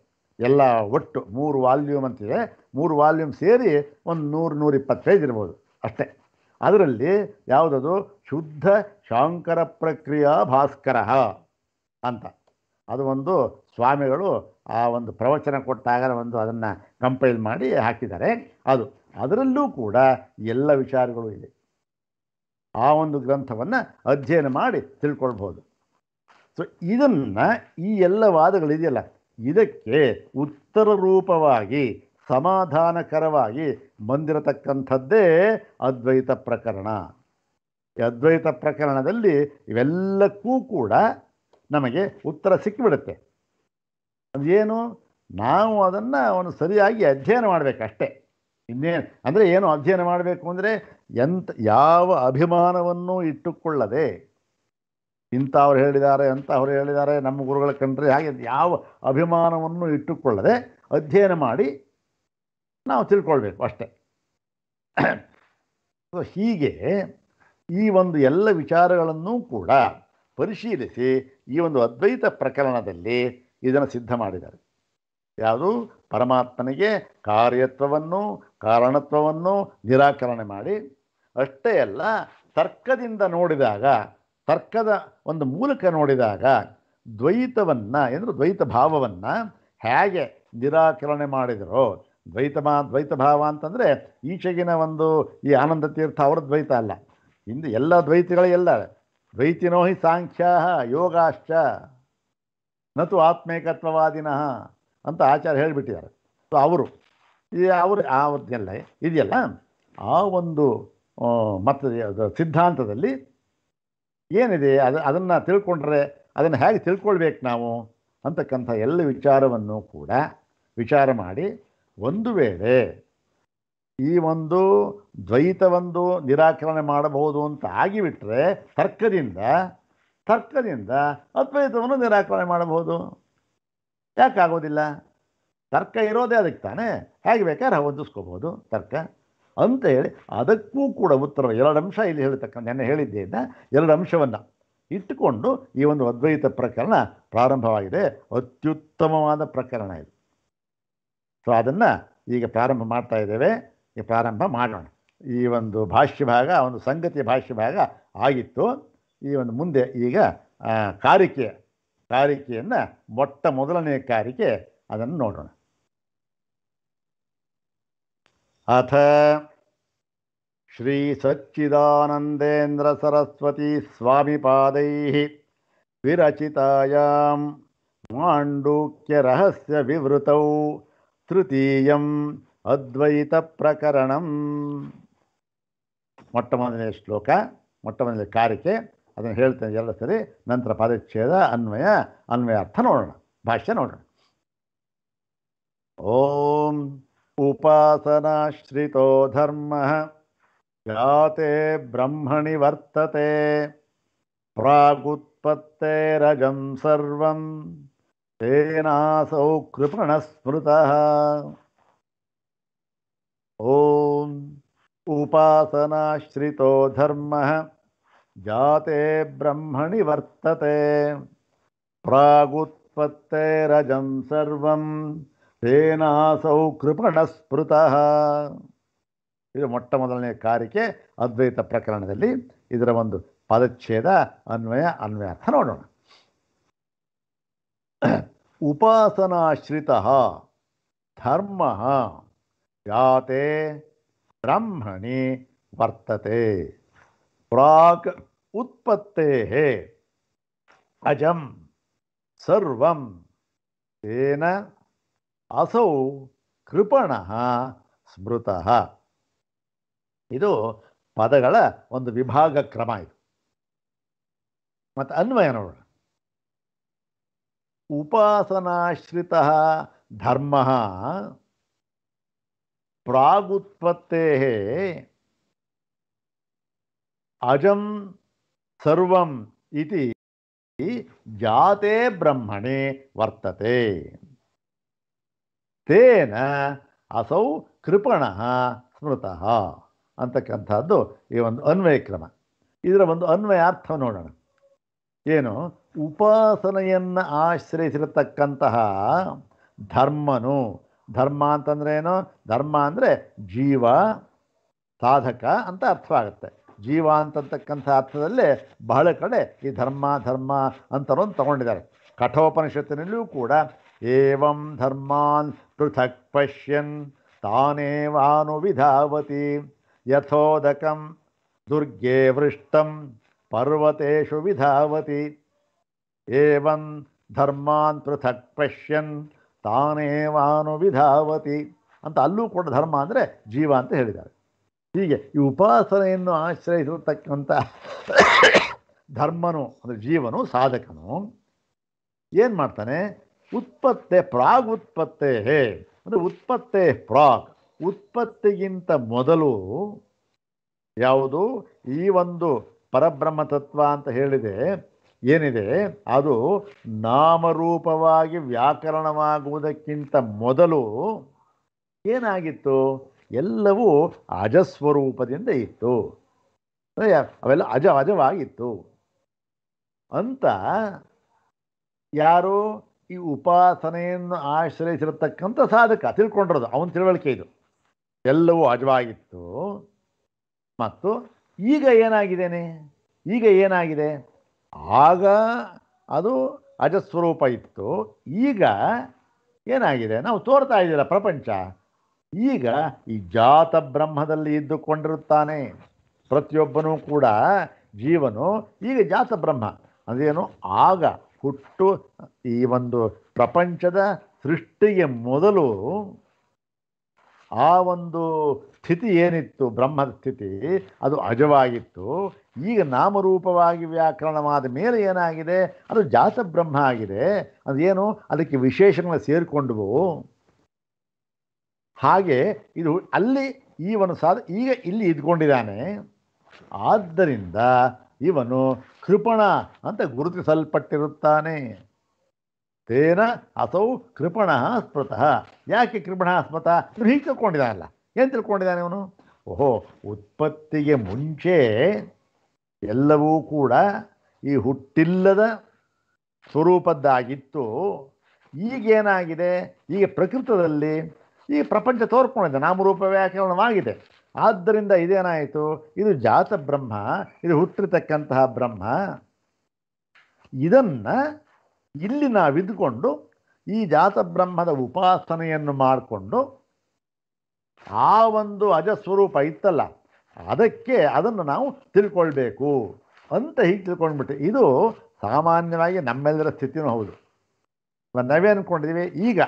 ಎಲ್ಲ ಒಟ್ಟು ಮೂರು ವಾಲ್ಯೂಮ್ ಅಂತಿದೆ ಮೂರು ವಾಲ್ಯೂಮ್ ಸೇರಿ ಒಂದು ನೂರು ನೂರಿಪ್ಪತ್ತು ಪೇಜ್ ಇರ್ಬೋದು ಅಷ್ಟೇ ಅದರಲ್ಲಿ ಯಾವುದದು ಶುದ್ಧ ಶಾಂಕರ ಪ್ರಕ್ರಿಯಾ ಭಾಸ್ಕರ ಅಂತ ಅದು ಒಂದು ಸ್ವಾಮಿಗಳು ಆ ಒಂದು ಪ್ರವಚನ ಕೊಟ್ಟಾಗ ಒಂದು ಅದನ್ನು ಕಂಪೈಲ್ ಮಾಡಿ ಹಾಕಿದ್ದಾರೆ ಅದು ಅದರಲ್ಲೂ ಕೂಡ ಎಲ್ಲ ವಿಚಾರಗಳು ಇದೆ ಆ ಒಂದು ಗ್ರಂಥವನ್ನು ಅಧ್ಯಯನ ಮಾಡಿ ತಿಳ್ಕೊಳ್ಬೋದು ಸೊ ಇದನ್ನು ಈ ಎಲ್ಲ ವಾದಗಳಿದೆಯಲ್ಲ ಇದಕ್ಕೆ ಉತ್ತರ ರೂಪವಾಗಿ ಸಮಾಧಾನಕರವಾಗಿ ಬಂದಿರತಕ್ಕಂಥದ್ದೇ ಅದ್ವೈತ ಪ್ರಕರಣ ಅದ್ವೈತ ಪ್ರಕರಣದಲ್ಲಿ ಇವೆಲ್ಲಕ್ಕೂ ಕೂಡ ನಮಗೆ ಉತ್ತರ ಸಿಕ್ಕಿಬಿಡುತ್ತೆ ಅದೇನು ನಾವು ಅದನ್ನು ಅವನು ಸರಿಯಾಗಿ ಅಧ್ಯಯನ ಮಾಡಬೇಕಷ್ಟೇ ಇನ್ನೇನು ಅಂದರೆ ಏನು ಅಧ್ಯಯನ ಮಾಡಬೇಕು ಅಂದರೆ ಎಂತ ಯಾವ ಅಭಿಮಾನವನ್ನು ಇಟ್ಟುಕೊಳ್ಳದೆ ಇಂಥವ್ರು ಹೇಳಿದ್ದಾರೆ ಅಂತ ಅವರು ಹೇಳಿದ್ದಾರೆ ನಮ್ಮ ಗುರುಗಳ ಕಂಡ್ರೆ ಹಾಗೆ ಯಾವ ಅಭಿಮಾನವನ್ನು ಇಟ್ಟುಕೊಳ್ಳದೆ ಅಧ್ಯಯನ ಮಾಡಿ ನಾವು ತಿಳ್ಕೊಳ್ಬೇಕು ಅಷ್ಟೆ ಹೀಗೆ ಈ ಒಂದು ಎಲ್ಲ ವಿಚಾರಗಳನ್ನು ಕೂಡ ಪರಿಶೀಲಿಸಿ ಈ ಒಂದು ಅದ್ವೈತ ಪ್ರಕರಣದಲ್ಲಿ ಇದನ್ನು ಸಿದ್ಧ ಮಾಡಿದ್ದಾರೆ ಯಾವುದು ಪರಮಾತ್ಮನಿಗೆ ಕಾರ್ಯತ್ವವನ್ನು ಕಾರಣತ್ವವನ್ನು ನಿರಾಕರಣೆ ಮಾಡಿ ಅಷ್ಟೇ ಅಲ್ಲ ತರ್ಕದಿಂದ ನೋಡಿದಾಗ ತರ್ಕದ ಒಂದು ಮೂಲಕ ನೋಡಿದಾಗ ದ್ವೈತವನ್ನು ಎಂದರೆ ದ್ವೈತ ಭಾವವನ್ನು ಹೇಗೆ ನಿರಾಕರಣೆ ಮಾಡಿದರೋ ದ್ವೈತ ಮಾ ದ್ವೈತ ಭಾವ ಅಂತಂದರೆ ಈಚೆಗಿನ ಒಂದು ಈ ಆನಂದ ತೀರ್ಥ ಅವರ ದ್ವೈತ ಅಲ್ಲ ಹಿಂದೆ ಎಲ್ಲ ದ್ವೈತಗಳೇ ಎಲ್ಲ ದ್ವೈತಿನೋ ಹಿ ಸಾಂಖ್ಯಾ ಯೋಗಾಶ್ಚ ನತು ಆತ್ಮೇಕತ್ವವಾದಿನಃ ಅಂತ ಆಚಾರ್ಯ ಹೇಳಿಬಿಟ್ಟಿದ್ದಾರೆ ಸೊ ಅವರು ಅವ್ರ ಅವ್ರದ್ದೆಲ್ಲ ಇದೆಯಲ್ಲ ಆ ಒಂದು ಮತ ಸಿದ್ಧಾಂತದಲ್ಲಿ ಏನಿದೆ ಅದು ಅದನ್ನು ತಿಳ್ಕೊಂಡ್ರೆ ಅದನ್ನು ಹೇಗೆ ತಿಳ್ಕೊಳ್ಬೇಕು ನಾವು ಅಂತಕ್ಕಂಥ ಎಲ್ಲ ವಿಚಾರವನ್ನು ಕೂಡ ವಿಚಾರ ಮಾಡಿ ಒಂದು ವೇಳೆ ಈ ಒಂದು ದ್ವೈತವೊಂದು ನಿರಾಕರಣೆ ಮಾಡಬಹುದು ಅಂತ ಆಗಿಬಿಟ್ರೆ ತರ್ಕದಿಂದ ತರ್ಕದಿಂದ ಅದ್ವೈತವನ್ನು ನಿರಾಕರಣೆ ಮಾಡಬಹುದು ಯಾಕಾಗೋದಿಲ್ಲ ತರ್ಕ ಇರೋದೇ ಅದಕ್ಕೆ ತಾನೇ ಹೇಗೆ ಬೇಕಾದ್ರೆ ಹೊಂದಿಸ್ಕೋಬೋದು ತರ್ಕ ಅಂತ ಹೇಳಿ ಅದಕ್ಕೂ ಕೂಡ ಉತ್ತರ ಎರಡು ಅಂಶ ಇಲ್ಲಿ ಹೇಳ್ತಕ್ಕಂಥ ನೆನ್ನೆ ಹೇಳಿದ್ದೇನ ಎರಡು ಅಂಶವನ್ನು ಇಟ್ಟುಕೊಂಡು ಈ ಒಂದು ಅದ್ವೈತ ಪ್ರಕರಣ ಪ್ರಾರಂಭವಾಗಿದೆ ಅತ್ಯುತ್ತಮವಾದ ಪ್ರಕರಣ ಇದು ಸೊ ಅದನ್ನು ಈಗ ಪ್ರಾರಂಭ ಮಾಡ್ತಾ ಇದ್ದೇವೆ ಈ ಪ್ರಾರಂಭ ಮಾಡೋಣ ಈ ಒಂದು ಭಾಷ್ಯ ಭಾಗ ಒಂದು ಸಂಗತಿಯ ಭಾಷ್ಯ ಭಾಗ ಆಗಿತ್ತು ಈ ಒಂದು ಮುಂದೆ ಈಗ ಕಾರಿಕೆ ಕಾರಿಕೆಯನ್ನು ಮೊಟ್ಟ ಮೊದಲನೆಯ ಕಾರಿಕೆ ಅದನ್ನು ನೋಡೋಣ अथ श्रीसच्चिदानन्देन्द्रसरस्वतीस्वामिपादैः विरचितायां माण्डूक्यरहस्यविवृतौ తృతీయం అద్వైత ప్రకరణం ಮೊಟ್ಟಮೊದಲನೇ ಶ್ಲೋಕ ಮೊಟ್ಟಮೊದಲನೇ ಕಾರ್ಯಕ್ಕೆ ಅದನ್ನು ಹೇಳ್ತೇನೆ ಎಲ್ಲ ಸರಿ ನಂತರ ಪರಿಚ್ಛೇದ ಅನ್ವಯ ಅನ್ವಯ ಅರ್ಥ ನೋಡೋಣ ಭಾಷ್ಯ ನೋಡೋಣ ಓಂ उपासनाश्रितो धर्मः जाते ब्रह्मणि वर्तते प्रागुत्पत्तेरजं सर्वं तेनासौ कृपणस्मृतः ॐ उपासनाश्रितो धर्मः जाते ब्रह्मणि वर्तते प्रागुत्पत्तेरजं सर्वं ಕೃಪಣ ಸ್ಪೃತ ಇದು ಮೊಟ್ಟ ಮೊದಲನೇ ಕಾರಿಕೆ ಅದ್ವೈತ ಪ್ರಕರಣದಲ್ಲಿ ಇದರ ಒಂದು ಪದಚ್ಛೇದ ಅನ್ವಯ ಅನ್ವಯಾರ್ಥ ನೋಡೋಣ ಉಪಾಸನಾಶ್ರಿತ ಧರ್ಮ ಯಾತೆ ಬ್ರಹ್ಮಣಿ ವರ್ತತೆ ಪ್ರಾಕ್ ಉತ್ಪತ್ತೇ ಅಜಂ ಸರ್ವಂ ತೇನ ಅಸೌ ಕೃಪಣ ಸ್ಮೃತ ಇದು ಪದಗಳ ಒಂದು ವಿಭಾಗ ಕ್ರಮ ಇದು ಮತ್ತು ಅನ್ವಯ ನೋಡೋಣ ಉಪಾಸನಾಶ್ರಿತ ಧರ್ಮ ಅಜಂ ಸರ್ವಂ ಇತಿ ಜಾತೆ ಬ್ರಹ್ಮಣೆ ವರ್ತತೆ ತೇನ ಅಸೌ ಕೃಪಣ ಸ್ಮೃತಃ ಅಂತಕ್ಕಂಥದ್ದು ಈ ಒಂದು ಅನ್ವಯ ಕ್ರಮ ಇದರ ಒಂದು ಅನ್ವಯ ಅರ್ಥ ನೋಡೋಣ ಏನು ಉಪಾಸನೆಯನ್ನು ಆಶ್ರಯಿಸಿರತಕ್ಕಂತಹ ಧರ್ಮನು ಧರ್ಮ ಅಂತಂದ್ರೆ ಏನು ಧರ್ಮ ಅಂದರೆ ಜೀವ ಸಾಧಕ ಅಂತ ಅರ್ಥವಾಗುತ್ತೆ ಜೀವ ಅಂತಕ್ಕಂಥ ಅರ್ಥದಲ್ಲೇ ಬಹಳ ಕಡೆ ಈ ಧರ್ಮ ಧರ್ಮ ಅಂತಲೂ ತಗೊಂಡಿದ್ದಾರೆ ಕಠೋಪನಿಷತ್ತಿನಲ್ಲಿಯೂ ಕೂಡ ಏವಂ धर्मान् ಪೃಥಕ್ ಪಶ್ಯನ್ ವಿಧಾವತಿ ಯಥೋದಕಂ ದುರ್ಗೇ ವೃಷ್ಟಂ पर्वतेषु ವಿಧಾವತಿ ಏವಂ ಧರ್ಮಾನ್ ಪೃಥಕ್ ಪಶ್ಯನ್ ತಾನೇವಾನು ವಿಧಾವತಿ ಅಂತ ಅಲ್ಲೂ ಕೂಡ ಧರ್ಮ ಅಂದರೆ ಜೀವ ಅಂತ ಹೇಳಿದ್ದಾರೆ ಹೀಗೆ ಈ ಉಪಾಸನೆಯನ್ನು ಆಶ್ರಯಿಸಿರತಕ್ಕಂಥ ಧರ್ಮನು ಅಂದರೆ ಜೀವನು ಸಾಧಕನು ಏನು ಮಾಡ್ತಾನೆ ಉತ್ಪತ್ತೆ ಪ್ರಾಗ್ ಉತ್ಪತ್ತೆ ಹೇ ಅಂದರೆ ಉತ್ಪತ್ತೆ ಪ್ರಾಗ್ ಉತ್ಪತ್ತಿಗಿಂತ ಮೊದಲು ಯಾವುದು ಈ ಒಂದು ಪರಬ್ರಹ್ಮ ತತ್ವ ಅಂತ ಹೇಳಿದೆ ಏನಿದೆ ಅದು ನಾಮರೂಪವಾಗಿ ವ್ಯಾಕರಣವಾಗುವುದಕ್ಕಿಂತ ಮೊದಲು ಏನಾಗಿತ್ತು ಎಲ್ಲವೂ ಅಜಸ್ವರೂಪದಿಂದ ಇತ್ತು ಅವೆಲ್ಲ ಅಜ ಅಜವಾಗಿತ್ತು ಅಂತ ಯಾರು ಈ ಉಪಾಸನೆಯನ್ನು ಆಶ್ರಯಿಸಿರತಕ್ಕಂಥ ಸಾಧಕ ತಿಳ್ಕೊಂಡಿರೋದು ಅವನ ತಿಳುವಳಿಕೆ ಇದು ಎಲ್ಲವೂ ಅಜವಾಗಿತ್ತು ಮತ್ತು ಈಗ ಏನಾಗಿದ್ದೇನೆ ಈಗ ಏನಾಗಿದೆ ಆಗ ಅದು ಅಜಸ್ವರೂಪ ಇತ್ತು ಈಗ ಏನಾಗಿದೆ ನಾವು ತೋರ್ತಾ ಇದ್ದೀರ ಪ್ರಪಂಚ ಈಗ ಈ ಜಾತ ಬ್ರಹ್ಮದಲ್ಲಿ ಇದ್ದುಕೊಂಡಿರುತ್ತಾನೆ ಪ್ರತಿಯೊಬ್ಬನೂ ಕೂಡ ಜೀವನು ಈಗ ಜಾತ ಬ್ರಹ್ಮ ಅದೇನು ಆಗ ಹುಟ್ಟು ಈ ಒಂದು ಪ್ರಪಂಚದ ಸೃಷ್ಟಿಗೆ ಮೊದಲು ಆ ಒಂದು ಸ್ಥಿತಿ ಏನಿತ್ತು ಬ್ರಹ್ಮದ ಸ್ಥಿತಿ ಅದು ಅಜವಾಗಿತ್ತು ಈಗ ನಾಮರೂಪವಾಗಿ ವ್ಯಾಕರಣವಾದ ಮೇಲೆ ಏನಾಗಿದೆ ಅದು ಜಾತ ಬ್ರಹ್ಮ ಆಗಿದೆ ಅದೇನು ಏನು ಅದಕ್ಕೆ ವಿಶೇಷಗಳು ಸೇರಿಕೊಂಡವು ಹಾಗೆ ಇದು ಅಲ್ಲಿ ಈವನು ಸಾಧ ಈಗ ಇಲ್ಲಿ ಇದ್ಕೊಂಡಿದ್ದಾನೆ ಆದ್ದರಿಂದ ಇವನು ಕೃಪಣ ಅಂತ ಗುರುತಿಸಲ್ಪಟ್ಟಿರುತ್ತಾನೆ ತೇನ ಅಸೌ ಕೃಪಣ ಸ್ಮೃತಃ ಯಾಕೆ ಕೃಪಣ ಸ್ಮೃತ ಹೀಗೆ ತಿಳ್ಕೊಂಡಿದ್ದಾನಲ್ಲ ಏನು ತಿಳ್ಕೊಂಡಿದ್ದಾನೆ ಅವನು ಓಹೋ ಉತ್ಪತ್ತಿಗೆ ಮುಂಚೆ ಎಲ್ಲವೂ ಕೂಡ ಈ ಹುಟ್ಟಿಲ್ಲದ ಸ್ವರೂಪದ್ದಾಗಿತ್ತು ಈಗೇನಾಗಿದೆ ಈಗ ಪ್ರಕೃತದಲ್ಲಿ ಈ ಪ್ರಪಂಚ ತೋರ್ಕೊಂಡಿದೆ ವ್ಯಾಕರಣವಾಗಿದೆ ಆದ್ದರಿಂದ ಇದೇನಾಯಿತು ಇದು ಜಾತ ಬ್ರಹ್ಮ ಇದು ಹುಟ್ಟಿರ್ತಕ್ಕಂತಹ ಬ್ರಹ್ಮ ಇದನ್ನು ಇಲ್ಲಿ ನಾವಿದ್ಕೊಂಡು ಈ ಜಾತ ಬ್ರಹ್ಮದ ಉಪಾಸನೆಯನ್ನು ಮಾಡಿಕೊಂಡು ಆ ಒಂದು ಅಜಸ್ವರೂಪ ಇತ್ತಲ್ಲ ಅದಕ್ಕೆ ಅದನ್ನು ನಾವು ತಿಳ್ಕೊಳ್ಬೇಕು ಅಂತ ಹೀಗೆ ತಿಳ್ಕೊಂಡ್ಬಿಟ್ಟು ಇದು ಸಾಮಾನ್ಯವಾಗಿ ನಮ್ಮೆಲ್ಲರ ಸ್ಥಿತಿನೂ ಹೌದು ನಾವೇ ಅಂದ್ಕೊಂಡಿದ್ದೀವಿ ಈಗ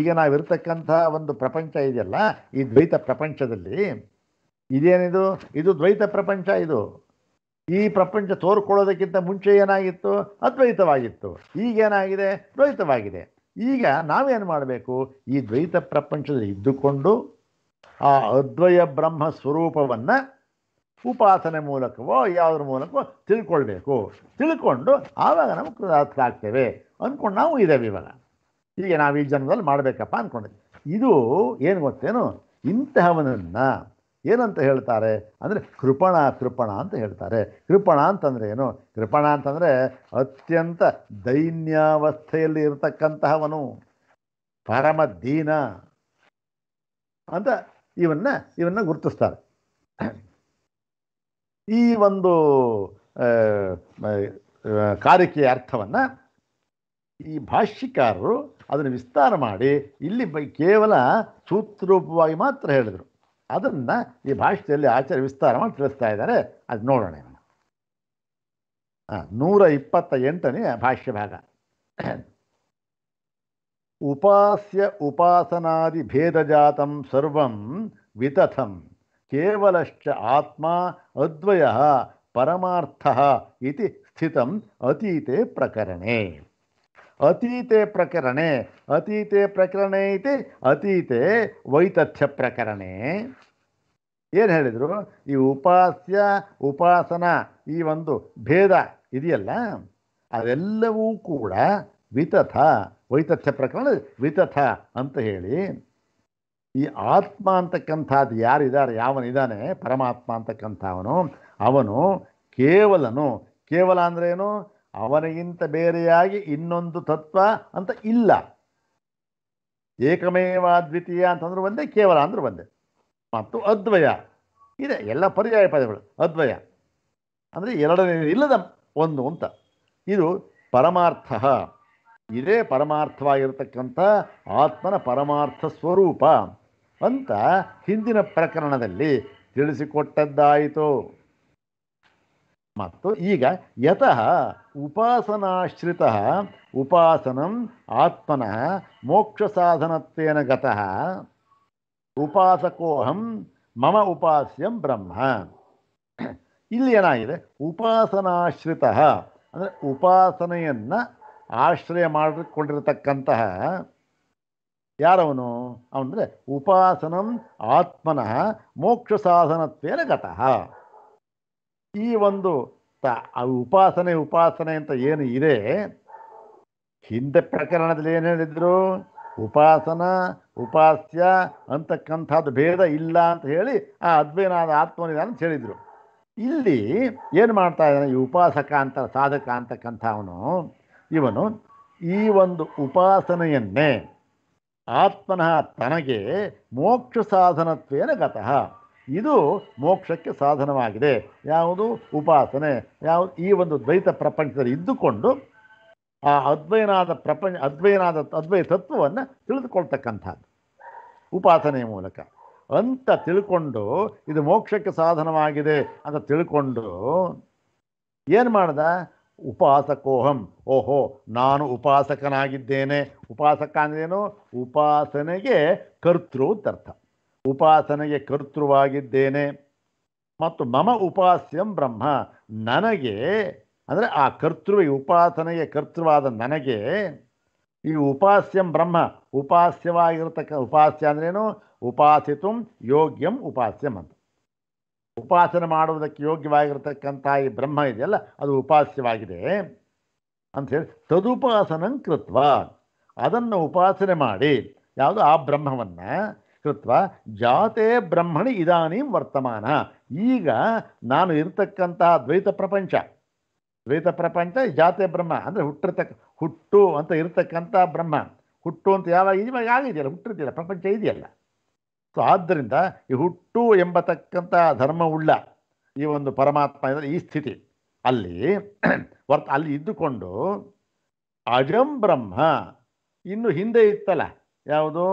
ಈಗ ನಾವಿರ್ತಕ್ಕಂಥ ಒಂದು ಪ್ರಪಂಚ ಇದೆಯಲ್ಲ ಈ ದ್ವೈತ ಪ್ರಪಂಚದಲ್ಲಿ ಇದೇನಿದು ಇದು ದ್ವೈತ ಪ್ರಪಂಚ ಇದು ಈ ಪ್ರಪಂಚ ತೋರ್ಕೊಳ್ಳೋದಕ್ಕಿಂತ ಮುಂಚೆ ಏನಾಗಿತ್ತು ಅದ್ವೈತವಾಗಿತ್ತು ಈಗೇನಾಗಿದೆ ದ್ವೈತವಾಗಿದೆ ಈಗ ನಾವೇನು ಮಾಡಬೇಕು ಈ ದ್ವೈತ ಪ್ರಪಂಚದಲ್ಲಿ ಇದ್ದುಕೊಂಡು ಆ ಅದ್ವಯ ಬ್ರಹ್ಮ ಸ್ವರೂಪವನ್ನು ಉಪಾಸನೆ ಮೂಲಕವೋ ಯಾವುದ್ರ ಮೂಲಕವೋ ತಿಳ್ಕೊಳ್ಬೇಕು ತಿಳ್ಕೊಂಡು ಆವಾಗ ನಾವು ಆಗ್ತೇವೆ ಅಂದ್ಕೊಂಡು ನಾವು ಇದ್ದೇವೆ ಇವಾಗ ಹೀಗೆ ನಾವು ಈ ಜನ್ಮದಲ್ಲಿ ಮಾಡಬೇಕಪ್ಪ ಅಂದ್ಕೊಂಡಿದ್ವಿ ಇದು ಏನು ಗೊತ್ತೇನು ಇಂತಹವನನ್ನು ಏನಂತ ಹೇಳ್ತಾರೆ ಅಂದರೆ ಕೃಪಣ ಕೃಪಣ ಅಂತ ಹೇಳ್ತಾರೆ ಕೃಪಣ ಅಂತಂದರೆ ಏನು ಕೃಪಣ ಅಂತಂದರೆ ಅತ್ಯಂತ ದೈನ್ಯಾವಸ್ಥೆಯಲ್ಲಿ ಇರತಕ್ಕಂತಹವನು ಪರಮ ದೀನ ಅಂತ ಇವನ್ನ ಇವನ್ನ ಗುರುತಿಸ್ತಾರೆ ಈ ಒಂದು ಕಾರಿಕೆಯ ಅರ್ಥವನ್ನು ಈ ಭಾಷ್ಯಕಾರರು ಅದನ್ನು ವಿಸ್ತಾರ ಮಾಡಿ ಇಲ್ಲಿ ಬೈ ಕೇವಲ ಸೂತ್ರರೂಪವಾಗಿ ಮಾತ್ರ ಹೇಳಿದರು ಅದನ್ನು ಈ ಭಾಷೆಯಲ್ಲಿ ಆಚಾರ್ಯ ವಿಸ್ತಾರ ಮಾಡಿ ತಿಳಿಸ್ತಾ ಇದ್ದಾರೆ ಅದು ನೋಡೋಣ ಹಾಂ ನೂರ ಇಪ್ಪತ್ತ ಎಂಟನೇ ಭಾಷ್ಯ ಭಾಗ ಉಪಾಸ್ಯ ಉಪಾಸನಾದಿ ಭೇದಜಾತಂ ಸರ್ವಂ ವಿತಥಂ ಕೇವಲಶ್ಚ ಆತ್ಮ ಅದ್ವಯ ಪರಮಾರ್ಥ ಇತಿ ಸ್ಥಿತಂ ಅತೀತೆ ಪ್ರಕರಣೆ ಅತೀತೆ ಪ್ರಕರಣೆ ಅತೀತೆ ಪ್ರಕರಣ ಐತಿ ಅತೀತೆ ವೈತಥ್ಯ ಪ್ರಕರಣೆ ಏನು ಹೇಳಿದರು ಈ ಉಪಾಸ್ಯ ಉಪಾಸನ ಈ ಒಂದು ಭೇದ ಇದೆಯಲ್ಲ ಅದೆಲ್ಲವೂ ಕೂಡ ವಿತಥ ವೈತಥ್ಯ ಪ್ರಕರಣ ವಿತಥ ಅಂತ ಹೇಳಿ ಈ ಆತ್ಮ ಅಂತಕ್ಕಂಥದ್ದು ಯಾರಿದ್ದಾರೆ ಯಾವನಿದ್ದಾನೆ ಪರಮಾತ್ಮ ಅಂತಕ್ಕಂಥವನು ಅವನು ಕೇವಲನು ಕೇವಲ ಅಂದ್ರೇನು ಅವನಿಗಿಂತ ಬೇರೆಯಾಗಿ ಇನ್ನೊಂದು ತತ್ವ ಅಂತ ಇಲ್ಲ ಏಕಮೇವ ದ್ವಿತೀಯ ಅಂತಂದ್ರೆ ಒಂದೇ ಕೇವಲ ಅಂದ್ರೆ ಒಂದೇ ಮತ್ತು ಅದ್ವಯ ಇದೆ ಎಲ್ಲ ಪರ್ಯಾಯ ಪದಗಳು ಅದ್ವಯ ಅಂದರೆ ಎರಡನೇ ಇಲ್ಲದ ಒಂದು ಅಂತ ಇದು ಪರಮಾರ್ಥ ಇದೇ ಪರಮಾರ್ಥವಾಗಿರತಕ್ಕಂಥ ಆತ್ಮನ ಪರಮಾರ್ಥ ಸ್ವರೂಪ ಅಂತ ಹಿಂದಿನ ಪ್ರಕರಣದಲ್ಲಿ ತಿಳಿಸಿಕೊಟ್ಟದ್ದಾಯಿತು ಮತ್ತು ಈಗ ಯತಃ ಉಪಾಸನಾಶ್ರಿತ ಉಪಾಸನಂ ಆತ್ಮನಃ ಮೋಕ್ಷ ಸಾಧನತ್ವೇನ ಗತಃ ಉಪಾಸಕೋಹಂ ಮಮ ಉಪಾಸ್ಯಂ ಬ್ರಹ್ಮ ಇಲ್ಲಿ ಏನಾಗಿದೆ ಉಪಾಸನಾಶ್ರಿತ ಅಂದರೆ ಉಪಾಸನೆಯನ್ನು ಆಶ್ರಯ ಮಾಡಿಕೊಂಡಿರತಕ್ಕಂತಹ ಯಾರವನು ಅಂದರೆ ಉಪಾಸನಂ ಆತ್ಮನಃ ಮೋಕ್ಷ ಸಾಧನತ್ವೇನ ಗತಃ ಈ ಒಂದು ಉಪಾಸನೆ ಉಪಾಸನೆ ಅಂತ ಏನು ಇದೆ ಹಿಂದೆ ಪ್ರಕರಣದಲ್ಲಿ ಏನು ಹೇಳಿದ್ರು ಉಪಾಸನ ಉಪಾಸ್ಯ ಅಂತಕ್ಕಂಥದ್ದು ಭೇದ ಇಲ್ಲ ಅಂತ ಹೇಳಿ ಆ ಅದ್ವೈನಾದ ಆತ್ಮನಿದ ಅಂತ ಹೇಳಿದರು ಇಲ್ಲಿ ಏನು ಮಾಡ್ತಾ ಇದ್ದಾನೆ ಈ ಉಪಾಸಕ ಅಂತ ಸಾಧಕ ಅಂತಕ್ಕಂಥವನು ಇವನು ಈ ಒಂದು ಉಪಾಸನೆಯನ್ನೇ ಆತ್ಮನಃ ತನಗೆ ಮೋಕ್ಷ ಸಾಧನತ್ವೇನ ಗತಃ ಇದು ಮೋಕ್ಷಕ್ಕೆ ಸಾಧನವಾಗಿದೆ ಯಾವುದು ಉಪಾಸನೆ ಯಾವುದು ಈ ಒಂದು ದ್ವೈತ ಪ್ರಪಂಚದಲ್ಲಿ ಇದ್ದುಕೊಂಡು ಆ ಅದ್ವಯನಾದ ಪ್ರಪಂಚ ಅದ್ವಯನಾದ ಅದ್ವೈ ತತ್ವವನ್ನು ತಿಳಿದುಕೊಳ್ತಕ್ಕಂಥದ್ದು ಉಪಾಸನೆಯ ಮೂಲಕ ಅಂತ ತಿಳ್ಕೊಂಡು ಇದು ಮೋಕ್ಷಕ್ಕೆ ಸಾಧನವಾಗಿದೆ ಅಂತ ತಿಳ್ಕೊಂಡು ಏನು ಮಾಡ್ದ ಉಪಾಸಕೋಹಂ ಓಹೋ ನಾನು ಉಪಾಸಕನಾಗಿದ್ದೇನೆ ಉಪಾಸಕ ಅಂದ್ರೇನು ಉಪಾಸನೆಗೆ ಕರ್ತೃ ಅಂತ ಅರ್ಥ ಉಪಾಸನೆಗೆ ಕರ್ತೃವಾಗಿದ್ದೇನೆ ಮತ್ತು ಮಮ ಉಪಾಸ್ಯಂ ಬ್ರಹ್ಮ ನನಗೆ ಅಂದರೆ ಆ ಕರ್ತೃವಿ ಉಪಾಸನೆಗೆ ಕರ್ತೃವಾದ ನನಗೆ ಈ ಉಪಾಸ್ಯಂ ಬ್ರಹ್ಮ ಉಪಾಸ್ಯವಾಗಿರ್ತಕ್ಕ ಉಪಾಸ್ಯ ಅಂದ್ರೇನು ಉಪಾಸಿತು ಯೋಗ್ಯಂ ಉಪಾಸ್ಯಂ ಅಂತ ಉಪಾಸನೆ ಮಾಡುವುದಕ್ಕೆ ಯೋಗ್ಯವಾಗಿರ್ತಕ್ಕಂಥ ಈ ಬ್ರಹ್ಮ ಇದೆಯಲ್ಲ ಅದು ಉಪಾಸ್ಯವಾಗಿದೆ ಹೇಳಿ ತದುಪಾಸನಂ ಕೃತ್ವ ಅದನ್ನು ಉಪಾಸನೆ ಮಾಡಿ ಯಾವುದು ಆ ಬ್ರಹ್ಮವನ್ನು ಕೃತ್ವ ಜಾತೆ ಬ್ರಹ್ಮಣಿ ಇದಾನಿಂ ವರ್ತಮಾನ ಈಗ ನಾನು ಇರತಕ್ಕಂತಹ ದ್ವೈತ ಪ್ರಪಂಚ ದ್ವೈತ ಪ್ರಪಂಚ ಜಾತೆ ಬ್ರಹ್ಮ ಅಂದರೆ ಹುಟ್ಟಿರ್ತಕ್ಕ ಹುಟ್ಟು ಅಂತ ಇರತಕ್ಕಂಥ ಬ್ರಹ್ಮ ಹುಟ್ಟು ಅಂತ ಯಾವಾಗ ಇವಾಗ ಆಗಿದೆಯಲ್ಲ ಹುಟ್ಟಿರ್ತಿಲ್ಲ ಪ್ರಪಂಚ ಇದೆಯಲ್ಲ ಸೊ ಆದ್ದರಿಂದ ಈ ಹುಟ್ಟು ಎಂಬತಕ್ಕಂಥ ಧರ್ಮವುಳ್ಳ ಈ ಒಂದು ಪರಮಾತ್ಮ ಈ ಸ್ಥಿತಿ ಅಲ್ಲಿ ವರ್ತ ಅಲ್ಲಿ ಇದ್ದುಕೊಂಡು ಅಜಂ ಬ್ರಹ್ಮ ಇನ್ನು ಹಿಂದೆ ಇತ್ತಲ್ಲ ಯಾವುದು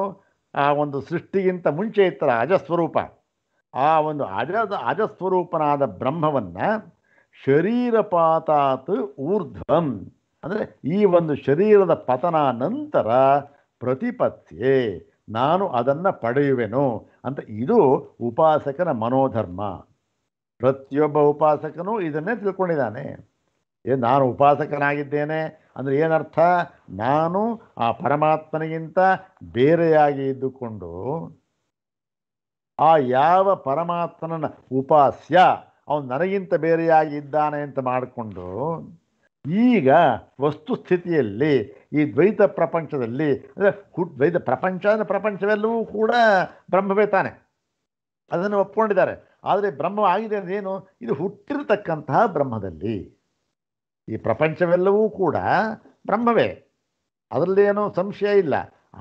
ಆ ಒಂದು ಸೃಷ್ಟಿಗಿಂತ ಮುಂಚೆ ಇತ್ತರ ಅಜಸ್ವರೂಪ ಆ ಒಂದು ಅಜ ಅಜಸ್ವರೂಪನಾದ ಬ್ರಹ್ಮವನ್ನು ಶರೀರಪಾತಾತ್ ಊರ್ಧ್ವಂ ಅಂದರೆ ಈ ಒಂದು ಶರೀರದ ಪತನ ನಂತರ ಪ್ರತಿಪತ್ತಿ ನಾನು ಅದನ್ನು ಪಡೆಯುವೆನು ಅಂತ ಇದು ಉಪಾಸಕನ ಮನೋಧರ್ಮ ಪ್ರತಿಯೊಬ್ಬ ಉಪಾಸಕನೂ ಇದನ್ನೇ ತಿಳ್ಕೊಂಡಿದ್ದಾನೆ ಏ ನಾನು ಉಪಾಸಕನಾಗಿದ್ದೇನೆ ಅಂದರೆ ಏನರ್ಥ ನಾನು ಆ ಪರಮಾತ್ಮನಿಗಿಂತ ಬೇರೆಯಾಗಿ ಇದ್ದುಕೊಂಡು ಆ ಯಾವ ಪರಮಾತ್ಮನ ಉಪಾಸ್ಯ ಅವನು ನನಗಿಂತ ಬೇರೆಯಾಗಿ ಇದ್ದಾನೆ ಅಂತ ಮಾಡಿಕೊಂಡು ಈಗ ವಸ್ತುಸ್ಥಿತಿಯಲ್ಲಿ ಈ ದ್ವೈತ ಪ್ರಪಂಚದಲ್ಲಿ ಅಂದರೆ ದ್ವೈತ ಪ್ರಪಂಚ ಅಂದರೆ ಪ್ರಪಂಚವೆಲ್ಲವೂ ಕೂಡ ಬ್ರಹ್ಮವೇ ತಾನೆ ಅದನ್ನು ಒಪ್ಕೊಂಡಿದ್ದಾರೆ ಆದರೆ ಬ್ರಹ್ಮ ಆಗಿದೆ ಏನು ಇದು ಹುಟ್ಟಿರತಕ್ಕಂತಹ ಬ್ರಹ್ಮದಲ್ಲಿ ಈ ಪ್ರಪಂಚವೆಲ್ಲವೂ ಕೂಡ ಬ್ರಹ್ಮವೇ ಏನೋ ಸಂಶಯ ಇಲ್ಲ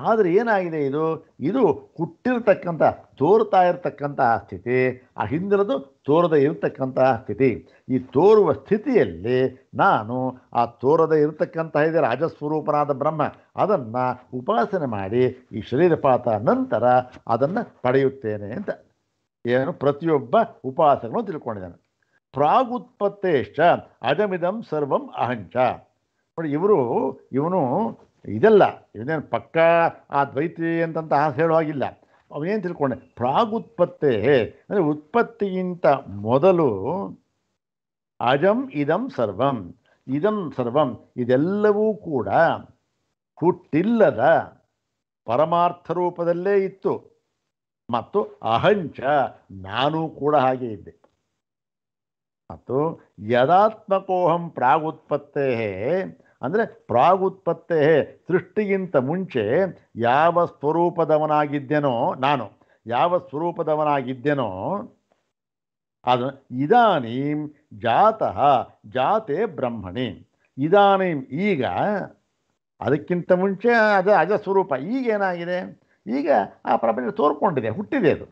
ಆದರೆ ಏನಾಗಿದೆ ಇದು ಇದು ಹುಟ್ಟಿರ್ತಕ್ಕಂಥ ತೋರ್ತಾ ಇರತಕ್ಕಂತಹ ಸ್ಥಿತಿ ಆ ಹಿಂದಿನದು ತೋರದೇ ಇರತಕ್ಕಂತಹ ಸ್ಥಿತಿ ಈ ತೋರುವ ಸ್ಥಿತಿಯಲ್ಲಿ ನಾನು ಆ ತೋರದೇ ಇರತಕ್ಕಂತಹ ಇದೆ ರಾಜಸ್ವರೂಪನಾದ ಬ್ರಹ್ಮ ಅದನ್ನು ಉಪಾಸನೆ ಮಾಡಿ ಈ ಶರೀರಪಾತ ನಂತರ ಅದನ್ನು ಪಡೆಯುತ್ತೇನೆ ಅಂತ ಏನು ಪ್ರತಿಯೊಬ್ಬ ಉಪಾಸಕನು ತಿಳ್ಕೊಂಡಿದ್ದಾನೆ ಪ್ರಾಗುತ್ಪತ್ತೇಶ್ಚ ಅಜಮಿದಂ ಸರ್ವಂ ಅಹಂಚ ನೋಡಿ ಇವರು ಇವನು ಇದೆಲ್ಲ ಇವನೇನು ಪಕ್ಕ ಆ ದ್ವೈತಿ ಅಂತಂತ ಆಸೆ ಹಾಗಿಲ್ಲ ಅವನೇನು ತಿಳ್ಕೊಂಡೆ ಪ್ರಾಗುತ್ಪತ್ತೆ ಅಂದರೆ ಉತ್ಪತ್ತಿಗಿಂತ ಮೊದಲು ಅಜಂ ಇದಂ ಸರ್ವಂ ಇದಂ ಸರ್ವಂ ಇದೆಲ್ಲವೂ ಕೂಡ ಹುಟ್ಟಿಲ್ಲದ ಪರಮಾರ್ಥ ರೂಪದಲ್ಲೇ ಇತ್ತು ಮತ್ತು ಅಹಂಚ ನಾನು ಕೂಡ ಹಾಗೆ ಇದ್ದೆ ಮತ್ತು ಯದಾತ್ಮಕೋಹಂ ಪ್ರಾಗುತ್ಪತ್ತೆ ಅಂದರೆ ಪ್ರಾಗುತ್ಪತ್ತೇ ಸೃಷ್ಟಿಗಿಂತ ಮುಂಚೆ ಯಾವ ಸ್ವರೂಪದವನಾಗಿದ್ದೇನೋ ನಾನು ಯಾವ ಸ್ವರೂಪದವನಾಗಿದ್ದೇನೋ ಅದು ಇದಾನೀಂ ಜಾತಃ ಜಾತೆ ಬ್ರಹ್ಮಣಿ ಇದಾನೀಂ ಈಗ ಅದಕ್ಕಿಂತ ಮುಂಚೆ ಅದು ಅಜಸ್ವರೂಪ ಈಗೇನಾಗಿದೆ ಈಗ ಆ ಪ್ರಪಂಚ ತೋರ್ಕೊಂಡಿದೆ ಹುಟ್ಟಿದೆ ಅದು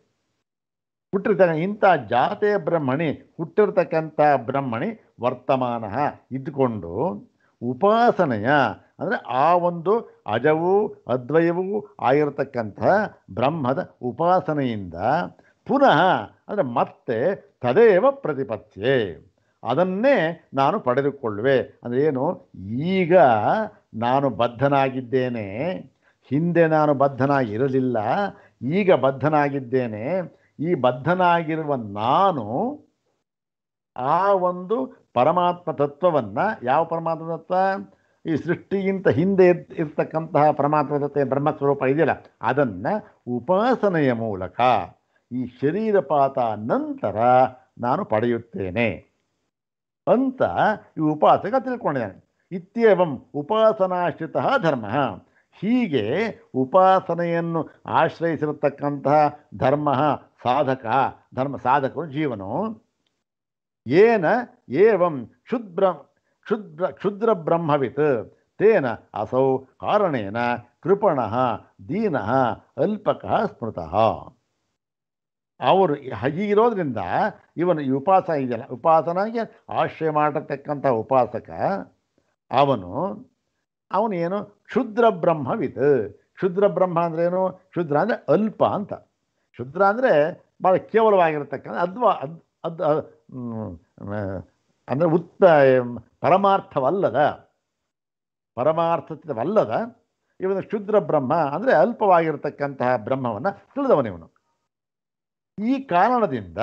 ಹುಟ್ಟಿರ್ತಾನೆ ಇಂಥ ಜಾತೆಯ ಬ್ರಹ್ಮಣಿ ಹುಟ್ಟಿರ್ತಕ್ಕಂಥ ಬ್ರಹ್ಮಣಿ ವರ್ತಮಾನ ಇದ್ದುಕೊಂಡು ಉಪಾಸನೆಯ ಅಂದರೆ ಆ ಒಂದು ಅಜವೂ ಅದ್ವಯವೂ ಆಗಿರತಕ್ಕಂಥ ಬ್ರಹ್ಮದ ಉಪಾಸನೆಯಿಂದ ಪುನಃ ಅಂದರೆ ಮತ್ತೆ ತದೇವ ಪ್ರತಿಪತ್ತೆ ಅದನ್ನೇ ನಾನು ಪಡೆದುಕೊಳ್ಳುವೆ ಅಂದರೆ ಏನು ಈಗ ನಾನು ಬದ್ಧನಾಗಿದ್ದೇನೆ ಹಿಂದೆ ನಾನು ಬದ್ಧನಾಗಿರಲಿಲ್ಲ ಈಗ ಬದ್ಧನಾಗಿದ್ದೇನೆ ಈ ಬದ್ಧನಾಗಿರುವ ನಾನು ಆ ಒಂದು ಪರಮಾತ್ಮ ತತ್ವವನ್ನು ಯಾವ ಪರಮಾತ್ಮ ತತ್ವ ಈ ಸೃಷ್ಟಿಗಿಂತ ಹಿಂದೆ ಇರ್ತಕ್ಕಂತಹ ಪರಮಾತ್ಮ ತತ್ವ ಬ್ರಹ್ಮಸ್ವರೂಪ ಇದೆಯಲ್ಲ ಅದನ್ನು ಉಪಾಸನೆಯ ಮೂಲಕ ಈ ಶರೀರಪಾತ ನಂತರ ನಾನು ಪಡೆಯುತ್ತೇನೆ ಅಂತ ಈ ಉಪಾಸಕ ತಿಳ್ಕೊಂಡಿದ್ದಾನೆ ಇತ್ಯವಂ ಉಪಾಸನಾಶ್ರಿತ ಧರ್ಮ ಹೀಗೆ ಉಪಾಸನೆಯನ್ನು ಆಶ್ರಯಿಸಿರತಕ್ಕಂತಹ ಧರ್ಮ ಸಾಧಕ ಧರ್ಮ ಸಾಧಕನು ಜೀವನು ಏನ ಏವಂ ಕ್ಷುದ್ರ ಕ್ಷುದ್ರ ಕ್ಷುದ್ರ ಬ್ರಹ್ಮವಿತ್ ತೇನ ಅಸೌ ಕಾರಣೇನ ಕೃಪಣ ದೀನ ಅಲ್ಪಕ ಸ್ಮೃತಃ ಅವರು ಹೀಗಿರೋದ್ರಿಂದ ಇವನು ಈ ಉಪಾಸ ಇದೆಯಲ್ಲ ಉಪಾಸನಾಗಿ ಆಶ್ರಯ ಮಾಡತಕ್ಕಂಥ ಉಪಾಸಕ ಅವನು ಅವನೇನು ಕ್ಷುದ್ರ ಬ್ರಹ್ಮವಿತ್ ಕ್ಷುದ್ರ ಬ್ರಹ್ಮ ಅಂದ್ರೇನು ಕ್ಷುದ್ರ ಅಂದರೆ ಅಲ್ಪ ಅಂತ ಕ್ಷುದ್ರ ಅಂದರೆ ಭಾಳ ಕೇವಲವಾಗಿರತಕ್ಕಂಥ ಅದ್ವಾ ಅದ್ ಅದ್ ಅಂದರೆ ಉತ್ ಪರಮಾರ್ಥವಲ್ಲದ ಪರಮಾರ್ಥವಲ್ಲದ ಇವನು ಕ್ಷುದ್ರ ಬ್ರಹ್ಮ ಅಂದರೆ ಅಲ್ಪವಾಗಿರತಕ್ಕಂತಹ ಬ್ರಹ್ಮವನ್ನು ತಿಳಿದವನಿವನು ಈ ಕಾರಣದಿಂದ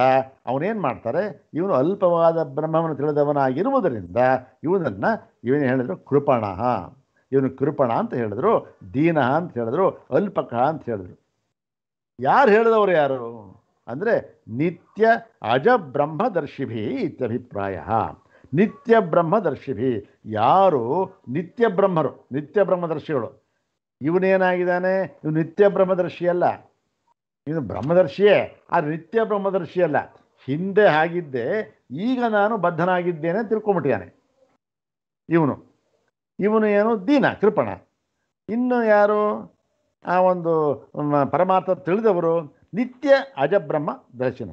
ಅವನೇನು ಮಾಡ್ತಾರೆ ಇವನು ಅಲ್ಪವಾದ ಬ್ರಹ್ಮವನ್ನು ತಿಳಿದವನಾಗಿರುವುದರಿಂದ ಇವನನ್ನು ಇವನು ಹೇಳಿದ್ರು ಕೃಪಣ ಇವನು ಕೃಪಣ ಅಂತ ಹೇಳಿದ್ರು ದೀನ ಅಂತ ಹೇಳಿದ್ರು ಅಲ್ಪಕ ಅಂತ ಹೇಳಿದ್ರು ಯಾರು ಹೇಳಿದವರು ಯಾರು ಅಂದರೆ ನಿತ್ಯ ಅಜ ಬ್ರಹ್ಮದರ್ಶಿಭಿ ಇತ್ಯಭಿಪ್ರಾಯ ನಿತ್ಯ ಬ್ರಹ್ಮದರ್ಶಿಭಿ ಯಾರು ನಿತ್ಯ ಬ್ರಹ್ಮರು ನಿತ್ಯ ಬ್ರಹ್ಮದರ್ಶಿಗಳು ಇವನೇನಾಗಿದ್ದಾನೆ ಇವನು ನಿತ್ಯ ಬ್ರಹ್ಮದರ್ಶಿಯಲ್ಲ ಇವನು ಬ್ರಹ್ಮದರ್ಶಿಯೇ ಆ ನಿತ್ಯ ಬ್ರಹ್ಮದರ್ಶಿಯಲ್ಲ ಹಿಂದೆ ಆಗಿದ್ದೆ ಈಗ ನಾನು ಬದ್ಧನಾಗಿದ್ದೇನೆ ತಿಳ್ಕೊಂಬಿಟ್ಟಿದ್ದಾನೆ ಇವನು ಇವನು ಏನು ದೀನ ಕೃಪಣ ಇನ್ನು ಯಾರು ಆ ಒಂದು ಪರಮಾತ್ಮ ತಿಳಿದವರು ನಿತ್ಯ ಅಜಬ್ರಹ್ಮ ದರ್ಶನ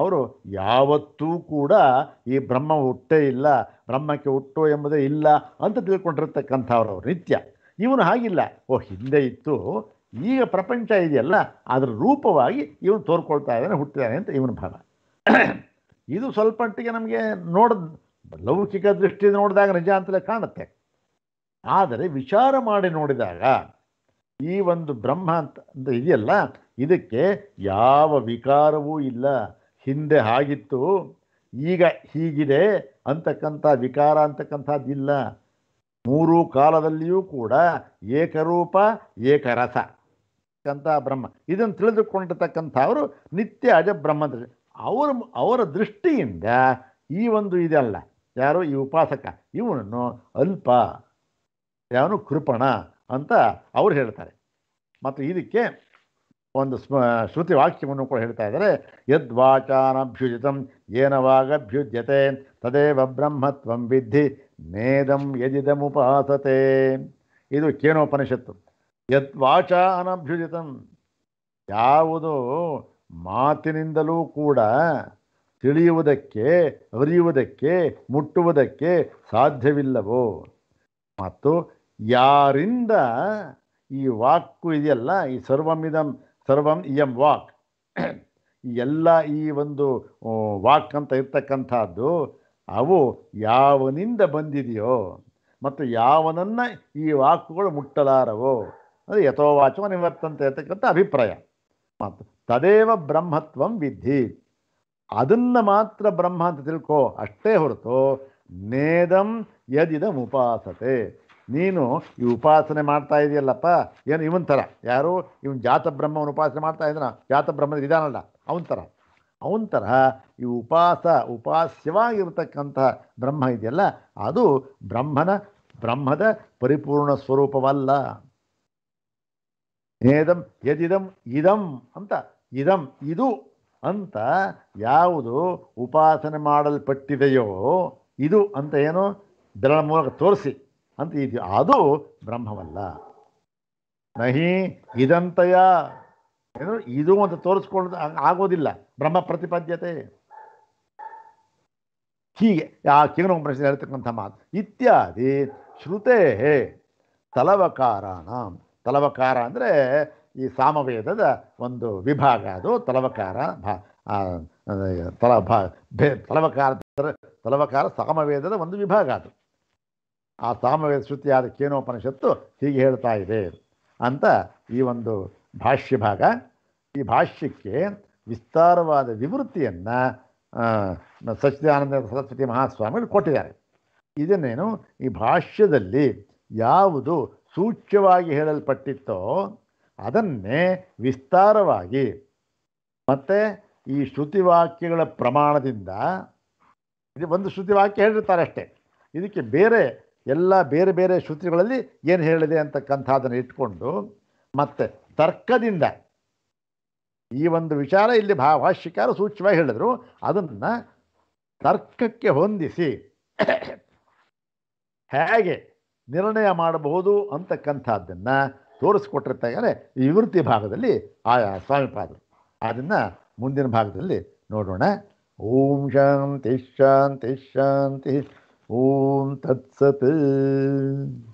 ಅವರು ಯಾವತ್ತೂ ಕೂಡ ಈ ಬ್ರಹ್ಮ ಹುಟ್ಟೇ ಇಲ್ಲ ಬ್ರಹ್ಮಕ್ಕೆ ಹುಟ್ಟು ಎಂಬುದೇ ಇಲ್ಲ ಅಂತ ತಿಳ್ಕೊಂಡಿರ್ತಕ್ಕಂಥವ್ರು ನಿತ್ಯ ಇವನು ಹಾಗಿಲ್ಲ ಓ ಹಿಂದೆ ಇತ್ತು ಈಗ ಪ್ರಪಂಚ ಇದೆಯಲ್ಲ ಅದರ ರೂಪವಾಗಿ ಇವನು ತೋರ್ಕೊಳ್ತಾ ಇದ್ದಾನೆ ಹುಟ್ಟಿದ್ದಾನೆ ಅಂತ ಇವನ ಭಾವ ಇದು ಸ್ವಲ್ಪ ಮಟ್ಟಿಗೆ ನಮಗೆ ನೋಡ ಲೌಕಿಕ ದೃಷ್ಟಿಯಿಂದ ನೋಡಿದಾಗ ನಿಜ ಅಂತಲೇ ಕಾಣುತ್ತೆ ಆದರೆ ವಿಚಾರ ಮಾಡಿ ನೋಡಿದಾಗ ಈ ಒಂದು ಬ್ರಹ್ಮ ಅಂತ ಇದೆಯಲ್ಲ ಇದಕ್ಕೆ ಯಾವ ವಿಕಾರವೂ ಇಲ್ಲ ಹಿಂದೆ ಆಗಿತ್ತು ಈಗ ಹೀಗಿದೆ ಅಂತಕ್ಕಂಥ ವಿಕಾರ ಅಂತಕ್ಕಂಥದ್ದಿಲ್ಲ ಮೂರು ಕಾಲದಲ್ಲಿಯೂ ಕೂಡ ಏಕರೂಪ ಏಕರಸ ಅಂತ ಬ್ರಹ್ಮ ಇದನ್ನು ತಿಳಿದುಕೊಂಡಿರ್ತಕ್ಕಂಥವರು ನಿತ್ಯ ಅಜ ಬ್ರಹ್ಮ ಅವರ ಅವರ ದೃಷ್ಟಿಯಿಂದ ಈ ಒಂದು ಇದಲ್ಲ ಯಾರು ಈ ಉಪಾಸಕ ಇವನನ್ನು ಅಲ್ಪ ಯಾವನು ಕೃಪಣ ಅಂತ ಅವರು ಹೇಳ್ತಾರೆ ಮತ್ತು ಇದಕ್ಕೆ ಒಂದು ಸ್ಮ ಶ್ರುತಿ ವಾಕ್ಯವನ್ನು ಕೂಡ ಹೇಳ್ತಾ ಇದ್ದಾರೆ ಯದ್ವಾಚಾನಭ್ಯುಜಿತಂ ಏನ ವಾಗಭ್ಯುಜ್ಯತೆ ತದೇವ ಬ್ರಹ್ಮತ್ವಂ ವಿದ್ಧಿ ನೇದಂ ಯಜಿದಮುಪಾಸತೆ ಇದು ಕೇನೋಪನಿಷತ್ತು ಯದ್ವಾಚ ಅನಭ್ಯುಜಿತಂ ಯಾವುದು ಮಾತಿನಿಂದಲೂ ಕೂಡ ತಿಳಿಯುವುದಕ್ಕೆ ಅರಿಯುವುದಕ್ಕೆ ಮುಟ್ಟುವುದಕ್ಕೆ ಸಾಧ್ಯವಿಲ್ಲವೋ ಮತ್ತು ಯಾರಿಂದ ಈ ವಾಕು ಇದೆಯಲ್ಲ ಈ ಸರ್ವಮಿದಂ ಸರ್ವಂ ಇಯಂ ವಾಕ್ ಎಲ್ಲ ಈ ಒಂದು ವಾಕ್ ಅಂತ ಇರ್ತಕ್ಕಂಥದ್ದು ಅವು ಯಾವನಿಂದ ಬಂದಿದೆಯೋ ಮತ್ತು ಯಾವನನ್ನು ಈ ವಾಕುಗಳು ಮುಟ್ಟಲಾರವೋ ಅದು ಯಥೋವಾಚವ ನಿವರ್ತಂತ ಇರ್ತಕ್ಕಂಥ ಅಭಿಪ್ರಾಯ ಮತ್ತು ತದೇವ ಬ್ರಹ್ಮತ್ವಂ ವಿಧಿ ಅದನ್ನು ಮಾತ್ರ ಬ್ರಹ್ಮ ಅಂತ ತಿಳ್ಕೋ ಅಷ್ಟೇ ಹೊರತು ನೇದಂ ಯದಿದ ಉಪಾಸತೆ ನೀನು ಈ ಉಪಾಸನೆ ಮಾಡ್ತಾ ಇದೆಯಲ್ಲಪ್ಪ ಏನು ಇವನ್ ಥರ ಯಾರು ಇವನ್ ಜಾತ ಬ್ರಹ್ಮವನ್ನು ಉಪಾಸನೆ ಮಾಡ್ತಾ ಇದ್ದಾನ ಜಾತ ಬ್ರಹ್ಮದ ವಿಧಾನಲ್ಲ ಅವನ ಥರ ಅವನ ತರಹ ಈ ಉಪಾಸ ಉಪಾಸ್ಯವಾಗಿರ್ತಕ್ಕಂತಹ ಬ್ರಹ್ಮ ಇದೆಯಲ್ಲ ಅದು ಬ್ರಹ್ಮನ ಬ್ರಹ್ಮದ ಪರಿಪೂರ್ಣ ಸ್ವರೂಪವಲ್ಲ ಏದಂ ಯದಿದಂ ಇದಂ ಅಂತ ಇದಂ ಇದು ಅಂತ ಯಾವುದು ಉಪಾಸನೆ ಮಾಡಲ್ಪಟ್ಟಿದೆಯೋ ಇದು ಅಂತ ಏನು ದರಳ ಮೂಲಕ ತೋರಿಸಿ ಅಂತ ಇದು ಅದು ಬ್ರಹ್ಮವಲ್ಲ ನಹಿ ಇದಂತಯ ಏನು ಇದು ಅಂತ ತೋರಿಸ್ಕೊಳ್ಳೋದು ಆಗೋದಿಲ್ಲ ಬ್ರಹ್ಮ ಪ್ರತಿಪದ್ಯತೆ ಹೀಗೆ ಆ ಕೇನ ಪ್ರಶ್ನೆ ಹೇಳ್ತಕ್ಕಂಥ ಮಾತು ಇತ್ಯಾದಿ ಶ್ರುತೆ ತಲವಕಾರಾಣ ತಲವಕಾರ ಅಂದರೆ ಈ ಸಾಮವೇದದ ಒಂದು ವಿಭಾಗ ಅದು ತಲವಕಾರ ಭಾ ತಲ ಭಾ ತಲವಕಾರ ತಲವಕಾರ ಸಾಮವೇದದ ಒಂದು ವಿಭಾಗ ಅದು ಆ ಸಾಮವೇದ ಶ್ರುತಿಯಾದ ಕೇನೋಪನಿಷತ್ತು ಹೀಗೆ ಹೇಳ್ತಾ ಇದೆ ಅಂತ ಈ ಒಂದು ಭಾಷ್ಯ ಭಾಗ ಈ ಭಾಷ್ಯಕ್ಕೆ ವಿಸ್ತಾರವಾದ ವಿವೃತ್ತಿಯನ್ನು ಸಚ್ಚಿದಾನಂದ ಸರಸ್ವತಿ ಮಹಾಸ್ವಾಮಿಗಳು ಕೊಟ್ಟಿದ್ದಾರೆ ಇದನ್ನೇನು ಈ ಭಾಷ್ಯದಲ್ಲಿ ಯಾವುದು ಸೂಚ್ಯವಾಗಿ ಹೇಳಲ್ಪಟ್ಟಿತ್ತೋ ಅದನ್ನೇ ವಿಸ್ತಾರವಾಗಿ ಮತ್ತು ಈ ಶ್ರುತಿವಾಕ್ಯಗಳ ಪ್ರಮಾಣದಿಂದ ಇದು ಒಂದು ಶ್ರುತಿವಾಕ್ಯ ಹೇಳಿರ್ತಾರೆ ಅಷ್ಟೇ ಇದಕ್ಕೆ ಬೇರೆ ಎಲ್ಲ ಬೇರೆ ಬೇರೆ ಶ್ರುತಿಗಳಲ್ಲಿ ಏನು ಹೇಳಿದೆ ಅಂತಕ್ಕಂಥದ್ದನ್ನು ಇಟ್ಕೊಂಡು ಮತ್ತೆ ತರ್ಕದಿಂದ ಈ ಒಂದು ವಿಚಾರ ಇಲ್ಲಿ ಭಾ ಭಾಷ್ಯಕಾರ ಸೂಚ್ಯವಾಗಿ ಹೇಳಿದ್ರು ಅದನ್ನು ತರ್ಕಕ್ಕೆ ಹೊಂದಿಸಿ ಹೇಗೆ ನಿರ್ಣಯ ಮಾಡಬಹುದು ಅಂತಕ್ಕಂಥದ್ದನ್ನು ತೋರಿಸ್ಕೊಟ್ಟಿರ್ತಾರೆ ಈ ವೃತ್ತಿ ಭಾಗದಲ್ಲಿ ಆಯಾ ಸ್ವಾಮಿಪಾದರು ಅದನ್ನು ಮುಂದಿನ ಭಾಗದಲ್ಲಿ ನೋಡೋಣ ಓಂ ಶಾಂತಿ ಶಾಂತಿ ಶಾಂತಿ ॐ तत्सत्